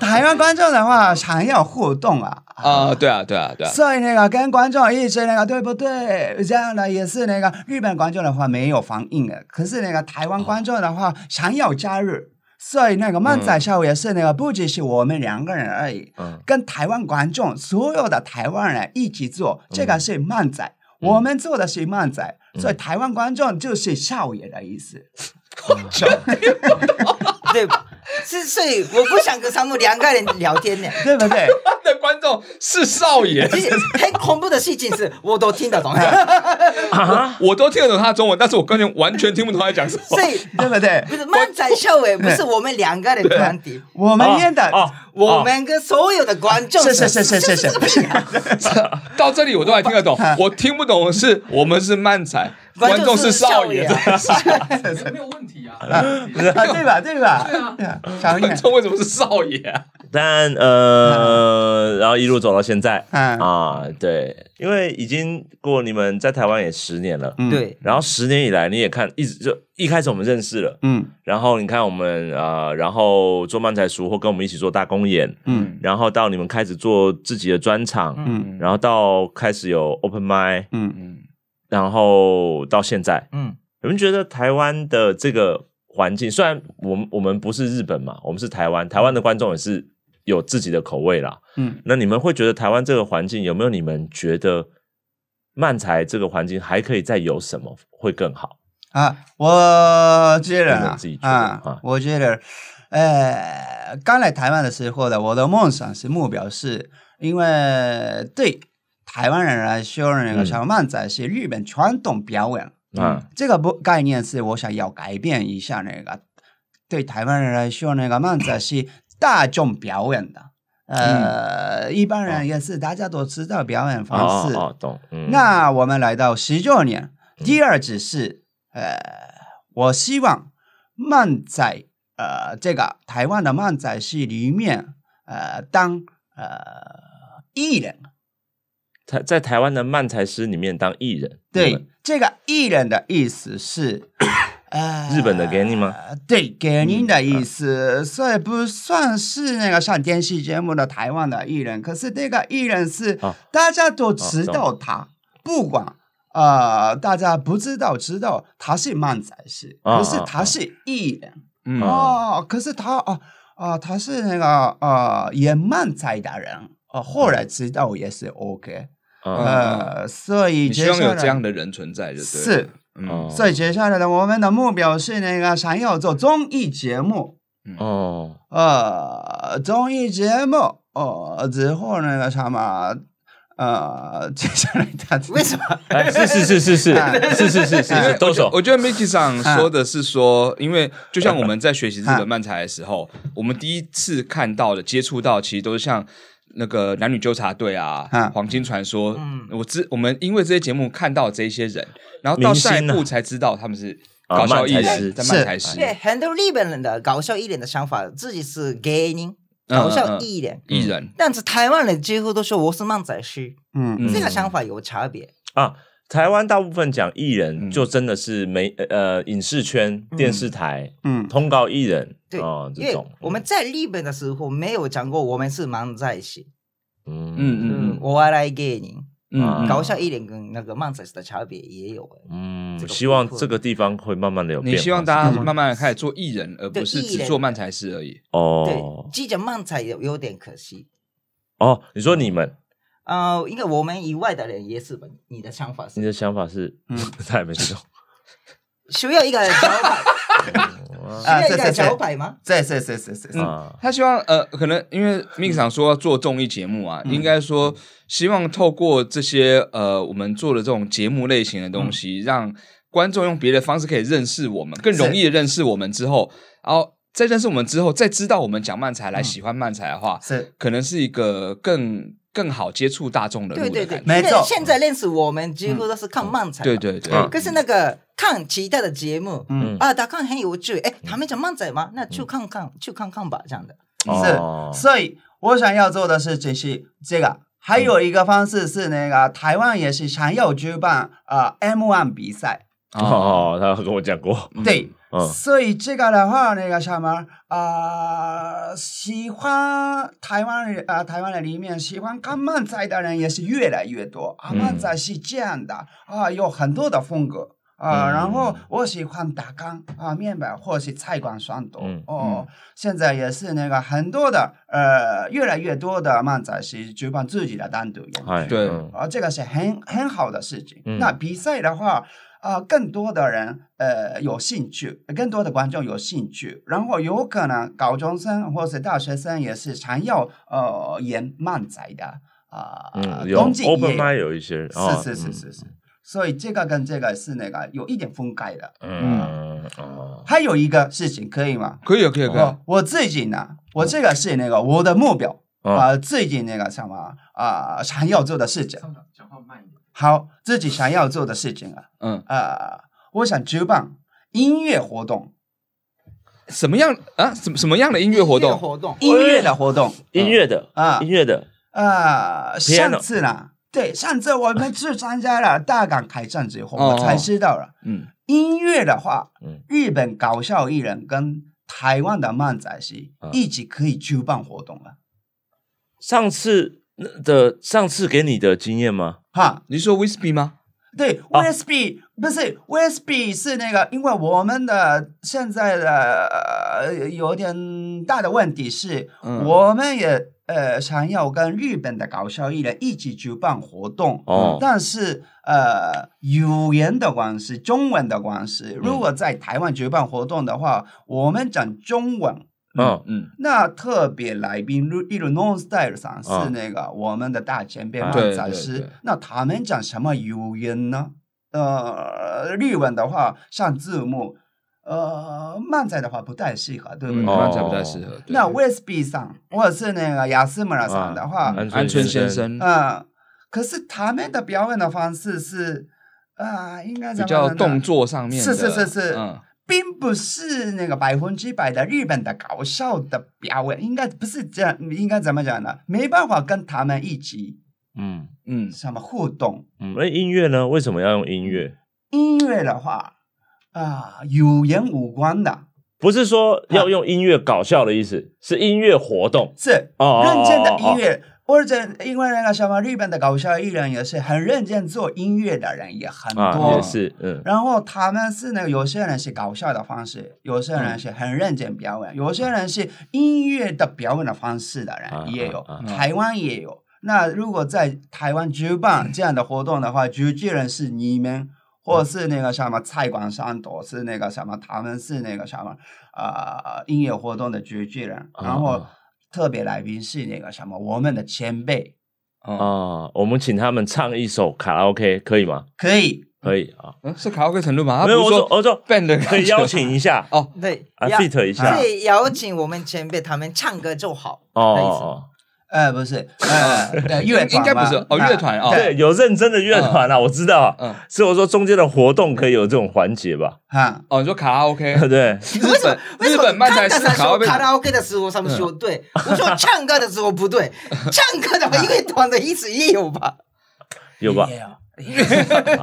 台湾观众的话，想要互动啊？啊，对啊，对啊，对啊。所以那个跟观众一直那个，对不对？然。当样的也是那个日本观众的话没有反应的，可是那个台湾观众的话想要加入，所以那个漫展下午也是那个不只是我们两个人而已，跟台湾观众所有的台湾人一起做，这个是漫展，我们做的是漫展，所以台湾观众就是少爷的意思。对。是，所以我不想跟他们两个人聊天呢，对不对？的 观众是少爷，很恐怖的事情，是我都听得懂，我都听得懂他的中文，但是我完全完全听不懂他讲什么，所以对不对？不是漫展秀诶，不是我们两个人团体，我们演的。我们跟所有的观众是是是是是是，到这里我都还听得懂，我听不懂是我们是漫才，观众是少爷，没有问题啊对吧对吧对啊，观众为什么是少爷？但呃，然后一路走到现在啊，对，因为已经过你们在台湾也十年了，对，然后十年以来你也看一直就。一开始我们认识了，嗯，然后你看我们呃，然后做漫才书或跟我们一起做大公演，嗯，然后到你们开始做自己的专场，嗯，然后到开始有 open m i 嗯嗯，然后到现在，嗯，你们觉得台湾的这个环境，虽然我们我们不是日本嘛，我们是台湾，台湾的观众也是有自己的口味啦，嗯，那你们会觉得台湾这个环境有没有你们觉得漫才这个环境还可以再有什么会更好？啊，我觉得啊，啊，我觉得，呃，刚来台湾的时候呢，我的梦想是目标是，因为对台湾人来说，那个小漫仔是日本传统表演，嗯，这个不概念是我想要改变一下那个，对台湾人来说，那个漫仔是大众表演的，呃，一般人也是大家都知道表演方式，哦，懂，那我们来到十九年，第二只是。呃，我希望漫仔，呃，这个台湾的漫仔戏里面，呃，当呃艺人，他在台湾的漫才师里面当艺人。对，这个艺人的意思是，呃，日本的给你吗？对给您的意思，所以不算是那个上电视节目的台湾的艺人，可是这个艺人是，大家都知道他，不管。呃，大家不知道知道他是漫才是，可是他是艺人，哦，可是他哦啊，他是那个呃演漫才的人，哦，后来知道也是 OK，呃，所以希望有这样的人存在的，是，所以接下来的我们的目标是那个想要做综艺节目，哦，呃，综艺节目，哦，之后那个什么。呃，接下来子，为什么？是是是是是是是是，都是。我觉得 m i k y 上说的是说，因为就像我们在学习日本漫才的时候，我们第一次看到的、接触到，其实都是像那个男女纠察队啊、黄金传说。嗯，我知我们因为这些节目看到这些人，然后到下一步才知道他们是搞笑艺人，在漫才师。很多日本人的搞笑艺人的想法，自己是 gay 人。搞笑艺人，艺人，但是台湾人几乎都说我是漫仔师，嗯，这个想法有差别啊。台湾大部分讲艺人，就真的是没呃影视圈、电视台，嗯，通告艺人，对啊，这种。我们在日本的时候没有讲过我们是漫才师，嗯嗯嗯，お笑い芸人。嗯，搞笑一人跟那个曼才斯的差别也有。嗯，希望这个地方会慢慢的有变。你希望大家慢慢开始做艺人，而不是只做曼才师而已。哦，对，记者曼才有有点可惜。哦，你说你们？呃，因为我们以外的人也是。你的想法是？你的想法是？嗯，太 没用。需要一个想法。啊，要在个摆吗？在在在在在，他希望呃，可能因为秘书长说要做综艺节目啊，应该说希望透过这些呃，我们做的这种节目类型的东西，让观众用别的方式可以认识我们，更容易认识我们之后，然后再认识我们之后，再知道我们讲漫才来喜欢漫才的话，是可能是一个更。更好接触大众的，对对对，没错。现在认识我们几乎都是看漫仔，对对对。可是那个看其他的节目，嗯啊，他看很有趣，哎，他们讲漫才吗？那去看看，去看看吧，这样的。是，所以我想要做的是就是这个，还有一个方式是那个台湾也是想要举办啊 M One 比赛。哦哦，他跟我讲过，对。所以这个的话，那个什么，啊，喜欢台湾人啊，台湾人里面喜欢看漫展的人也是越来越多。啊，漫展是这样的，啊，有很多的风格啊。然后我喜欢打缸啊，面板或是菜光双多哦。现在也是那个很多的呃，越来越多的漫展是举办自己的单独。哎，对，啊，这个是很很好的事情。那比赛的话。啊，更多的人呃有兴趣，更多的观众有兴趣，然后有可能高中生或是大学生也是常要呃演漫仔的啊，有 open 有一些，是是是是是，所以这个跟这个是那个有一点分开的，嗯，哦，还有一个事情可以吗？可以可以，可以，我我自己呢，我这个是那个我的目标啊，自己那个什么啊，常要做的事情，讲话慢一点。好，自己想要做的事情啊。嗯啊，我想举办音乐活动，什么样啊？什什么样的音乐活动？活动音乐的活动，音乐的啊，音乐的啊。上次呢，对，上次我们去参加了 大港开战之后，我才知道了。嗯，音乐的话，日本搞笑艺人跟台湾的漫仔戏一起可以举办活动了。上次。那的上次给你的经验吗？哈，你说 w e s b 吗？对 w e s b 不是 w e s b 是那个，因为我们的现在的呃、有点大的问题是，我们也呃想要跟日本的搞笑艺人一起举办活动，哦，但是呃语言的关系，中文的关系，如果在台湾举办活动的话，我们讲中文。嗯嗯，那特别来宾如比如 Non Style 上是那个我们的大前辈马仔师，那他们讲什么语言呢？呃，日文的话上字幕，呃，漫展的话不太适合，对不对？慢仔不太适合。那 VSB 上或者是那个雅思摩拉上的话，安春先生啊，可是他们的表演的方式是啊，应该怎么叫动作上面？是是是是，嗯。并不是那个百分之百的日本的搞笑的表演，应该不是这样，应该怎么讲呢？没办法跟他们一起，嗯嗯，什么互动？嗯，那音乐呢？为什么要用音乐？音乐的话啊，有言无关的，不是说要用音乐搞笑的意思，是音乐活动，是啊，认真的音乐。或者因为那个什么，日本的搞笑艺人也是很认真做音乐的人也很多，也是，嗯。然后他们是那个有些人是搞笑的方式，有些人是很认真表演，有些人是音乐的表演的方式的人也有，台湾也有。那如果在台湾举办这样的活动的话，主持人是你们，或是那个什么蔡广山朵，是那个什么他们是那个什么呃，音乐活动的主持人，然后。特别来宾是那个什么，我们的前辈，啊，我们请他们唱一首卡拉 OK，可以吗？可以，可以啊。嗯，是卡拉 OK 程度吗？没有，我说，我说 band 可以邀请一下哦，对，fit 一下，可以邀请我们前辈他们唱歌就好哦。哎，不是，哎，乐应该不是哦，乐团哦，对，有认真的乐团啊，我知道，嗯，所以我说中间的活动可以有这种环节吧，哈，哦，你说卡拉 OK，对，日本日本漫才的卡拉 OK 的时候他们说，对我说唱歌的时候不对，唱歌的乐团的意思也有吧，有吧，有，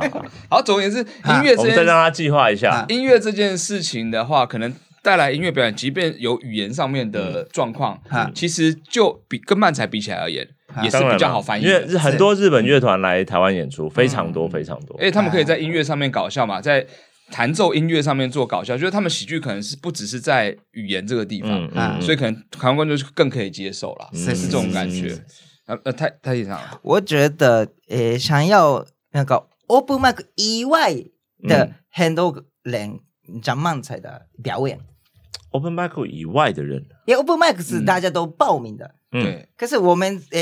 好，而言之，音乐，再让他计划一下，音乐这件事情的话，可能。带来音乐表演，即便有语言上面的状况，其实就比跟漫才比起来而言，也是比较好翻译。因为很多日本乐团来台湾演出，非常多非常多，因且他们可以在音乐上面搞笑嘛，在弹奏音乐上面做搞笑，就是他们喜剧可能是不只是在语言这个地方，所以可能台湾观众更可以接受了，是是这种感觉。啊呃，太太紧张了。我觉得，呃，想要那个 open mic 以外的 h 多 n d l a n 讲漫才的表演，open mic 以外的人，因为 open mic 是大家都报名的，对。可是我们呃，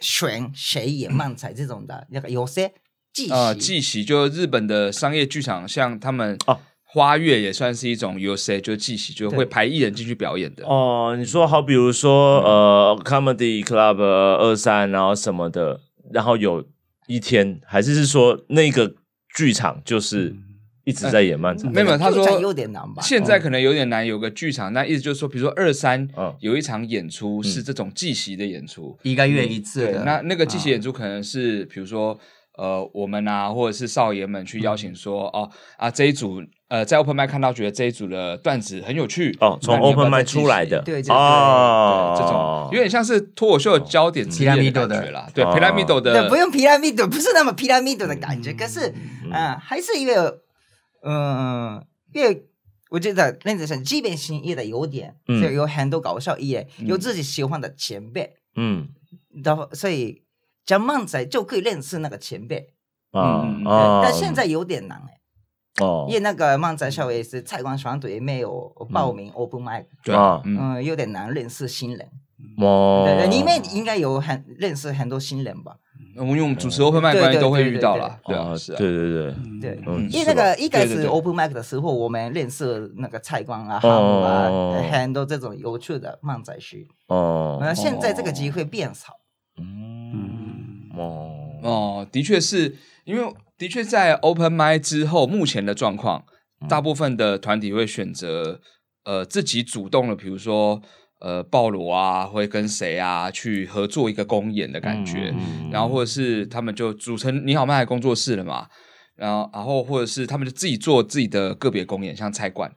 选谁演漫才这种的，那个有些剧，啊，祭集就日本的商业剧场，像他们哦，花月也算是一种，有些就祭集就会排艺人进去表演的。哦，你说好，比如说呃，comedy club 二三，然后什么的，然后有一天，还是是说那个剧场就是。一直在演漫长，没有他说有点难吧。现在可能有点难，有个剧场，那意思就是说，比如说二三，有一场演出是这种季席的演出，一个月一次。那那个季席演出可能是，比如说呃，我们啊，或者是少爷们去邀请说，哦啊，这一组呃，在 Open 麦看到觉得这一组的段子很有趣哦，从 Open 麦出来的，对，哦，这种有点像是脱口秀的焦点，一的感觉的，对，皮拉米多的，不用皮拉米多，不是那么皮拉米多的感觉，可是啊，还是因个嗯，越我觉得认识像这边新艺的优点，就有很多搞笑艺人，有自己喜欢的前辈，嗯，然后所以讲漫展就可以认识那个前辈，啊，但现在有点难诶，哦，因为那个漫展稍微是彩光团队没有报名 open 嗯、对啊，嗯，有点难认识新人，哇，对对，你因为应该有很认识很多新人吧。我们用主持 open 麦，关系都会遇到了，对啊，是啊，对对对，对，因为那个一开始 open 麦的时候，我们认识那个彩光啊，啊，很多这种有趣的漫仔戏哦，那现在这个机会变少，嗯，哦，哦，的确是因为的确在 open 麦之后，目前的状况，大部分的团体会选择呃自己主动的，比如说。呃，鲍罗啊，会跟谁啊去合作一个公演的感觉？然后或者是他们就组成你好麦工作室了嘛？然后，然后或者是他们就自己做自己的个别公演，像菜馆，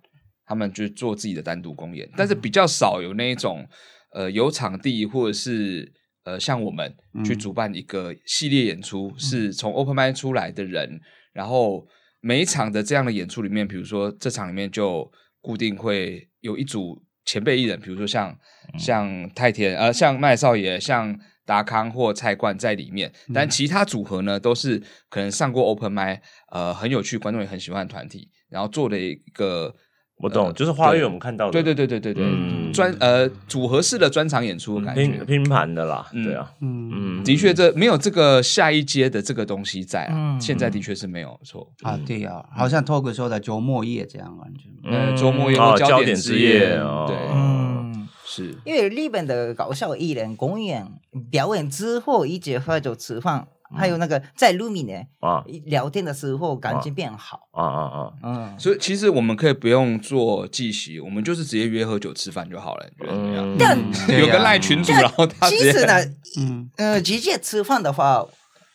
他们就做自己的单独公演，但是比较少有那一种呃有场地或者是呃像我们去主办一个系列演出，是从 Open m i d 出来的人，然后每一场的这样的演出里面，比如说这场里面就固定会有一组。前辈艺人，比如说像像太田，呃，像麦少爷，像达康或蔡冠在里面，但其他组合呢，都是可能上过 open 麦，呃，很有趣，观众也很喜欢团体，然后做的一个。我懂，就是花月我们看到的，对对对对对对，专呃组合式的专场演出感觉拼盘的啦，对啊，嗯嗯，的确这没有这个下一阶的这个东西在啊，现在的确是没有错啊，对啊，好像 talk 说的周末夜这样感觉，呃，周末夜和焦点之夜哦，对，嗯，是因为日本的搞笑艺人、公演表演之后一节课就吃饭。还有那个在 l o o m i n 啊，聊天的时候感情变好啊啊啊啊！所以其实我们可以不用做自习，我们就是直接约喝酒吃饭就好了，觉得怎么样？但有个赖群主，然后他其实呢，嗯，直接吃饭的话，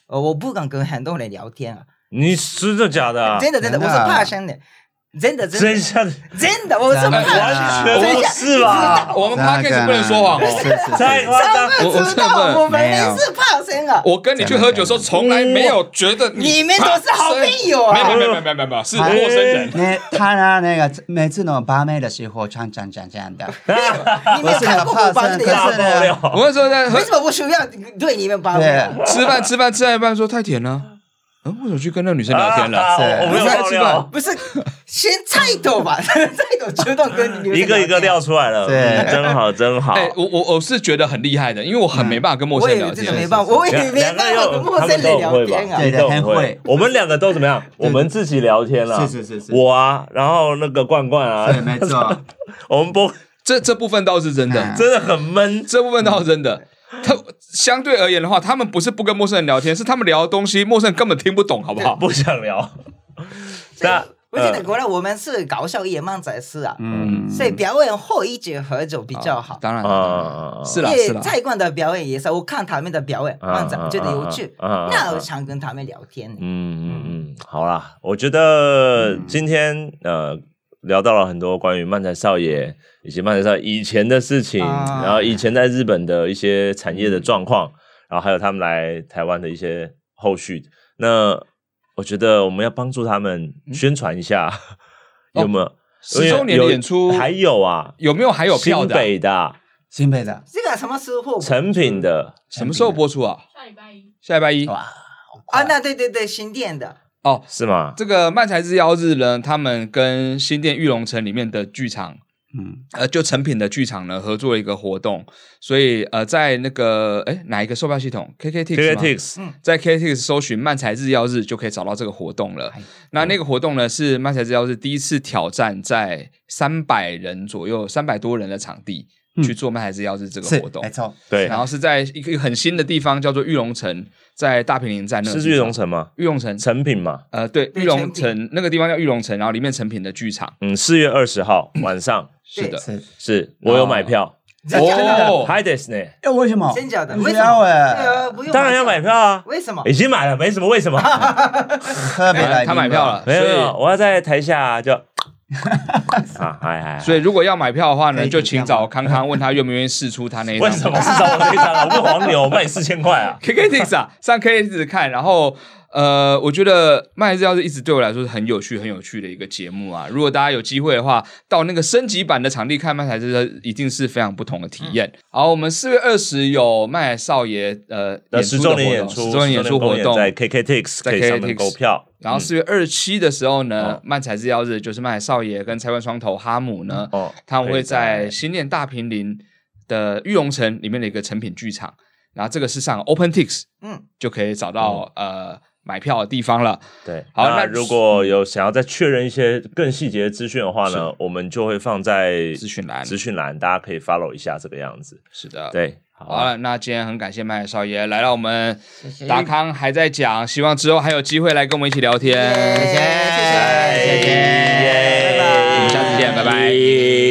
呃，我不敢跟很多人聊天啊。你真的假的？真的真的，我是怕生的。真的真的真的，我这么，我是不是吧？我们 p a c k a g 不能说谎，真的。我我真的，我没是胖生啊。我跟你去喝酒的时候，从来没有觉得你们都是好朋友啊。没有没有没有没有没有，是陌生人。他那个每次弄八妹的时候，常讲这样 的，你没看过八杯的是料。我说的，为什么不需要对你们八妹？吃饭吃饭吃饭，一半说太甜了。嗯，我么去跟那个女生聊天了。我们在吃饭，不是。先菜豆吧，菜豆出道你一个一个聊出来了，对，真好，真好。我我我是觉得很厉害的，因为我很没办法跟陌生人聊天，真的没办法，我没办法跟陌生人聊天啊？对对对，会。我们两个都怎么样？我们自己聊天了，是是是是。我啊，然后那个罐罐啊，没错，我们不，这这部分倒是真的，真的很闷。这部分倒是真的。他相对而言的话，他们不是不跟陌生人聊天，是他们聊的东西，陌生人根本听不懂，好不好？不想聊。那。我得国内，我们是搞笑也漫在是啊，所以表演后一节合作比较好。当然，是了，是了。蔡冠的表演也是，我看他们的表演，反正觉得有趣，那我常跟他们聊天。嗯嗯嗯，好啦，我觉得今天呃聊到了很多关于漫才少爷以及漫才少爷以前的事情，然后以前在日本的一些产业的状况，然后还有他们来台湾的一些后续。那我觉得我们要帮助他们宣传一下，有没有十周年的演出？还有啊，有没有还有新北的？新北的这个什么时候？成品的什么时候播出啊？下礼拜一，下礼拜一啊！啊，那对对对，新店的哦，是吗？这个《漫才之妖日》呢？他们跟新店玉龙城里面的剧场。嗯，呃，就成品的剧场呢，合作一个活动，所以呃，在那个哎哪一个售票系统？K K t t x 在 K K t x 搜寻“漫才日曜日”就可以找到这个活动了。那那个活动呢，是漫才日曜日第一次挑战在三百人左右、三百多人的场地去做漫才日要日这个活动，没错，对。然后是在一个很新的地方，叫做玉龙城，在大平林站那。是玉龙城吗？玉龙城成品嘛？呃，对，玉龙城那个地方叫玉龙城，然后里面成品的剧场。嗯，四月二十号晚上。是的，是我有买票哦，high days 呢？哎，为什么？真假的？不要哎，当然要买票啊！为什么？已经买了，没什么，为什么？来，他买票了，没有没有，我要在台下就，哈哈哈哈哈。所以如果要买票的话呢，就请找康康，问他愿不愿意试出他那一为什么？试出我那一张啊？我不黄牛，卖四千块啊！K K T 啊，上 K K d 看，然后。呃，我觉得麦子日要是一直对我来说是很有趣、很有趣的一个节目啊。如果大家有机会的话，到那个升级版的场地看漫才，是一定是非常不同的体验。好，我们四月二十有麦少爷呃十周年演出，十周年演出活动在 K K Tix，k k t 上 x 购票。然后四月二七的时候呢，漫才日要日就是漫才少爷跟拆冠双头哈姆呢，哦，他们会在新店大平林的御龙城里面的一个成品剧场。然后这个是上 Open Tix，嗯，就可以找到呃。买票的地方了，对。好，那如果有想要再确认一些更细节的资讯的话呢，我们就会放在资讯栏，资讯栏大家可以 follow 一下这个样子。是的，对。好了，那今天很感谢麦少爷来到我们达康，还在讲，希望之后还有机会来跟我们一起聊天。谢谢，谢谢，谢谢，我们下次见，拜拜。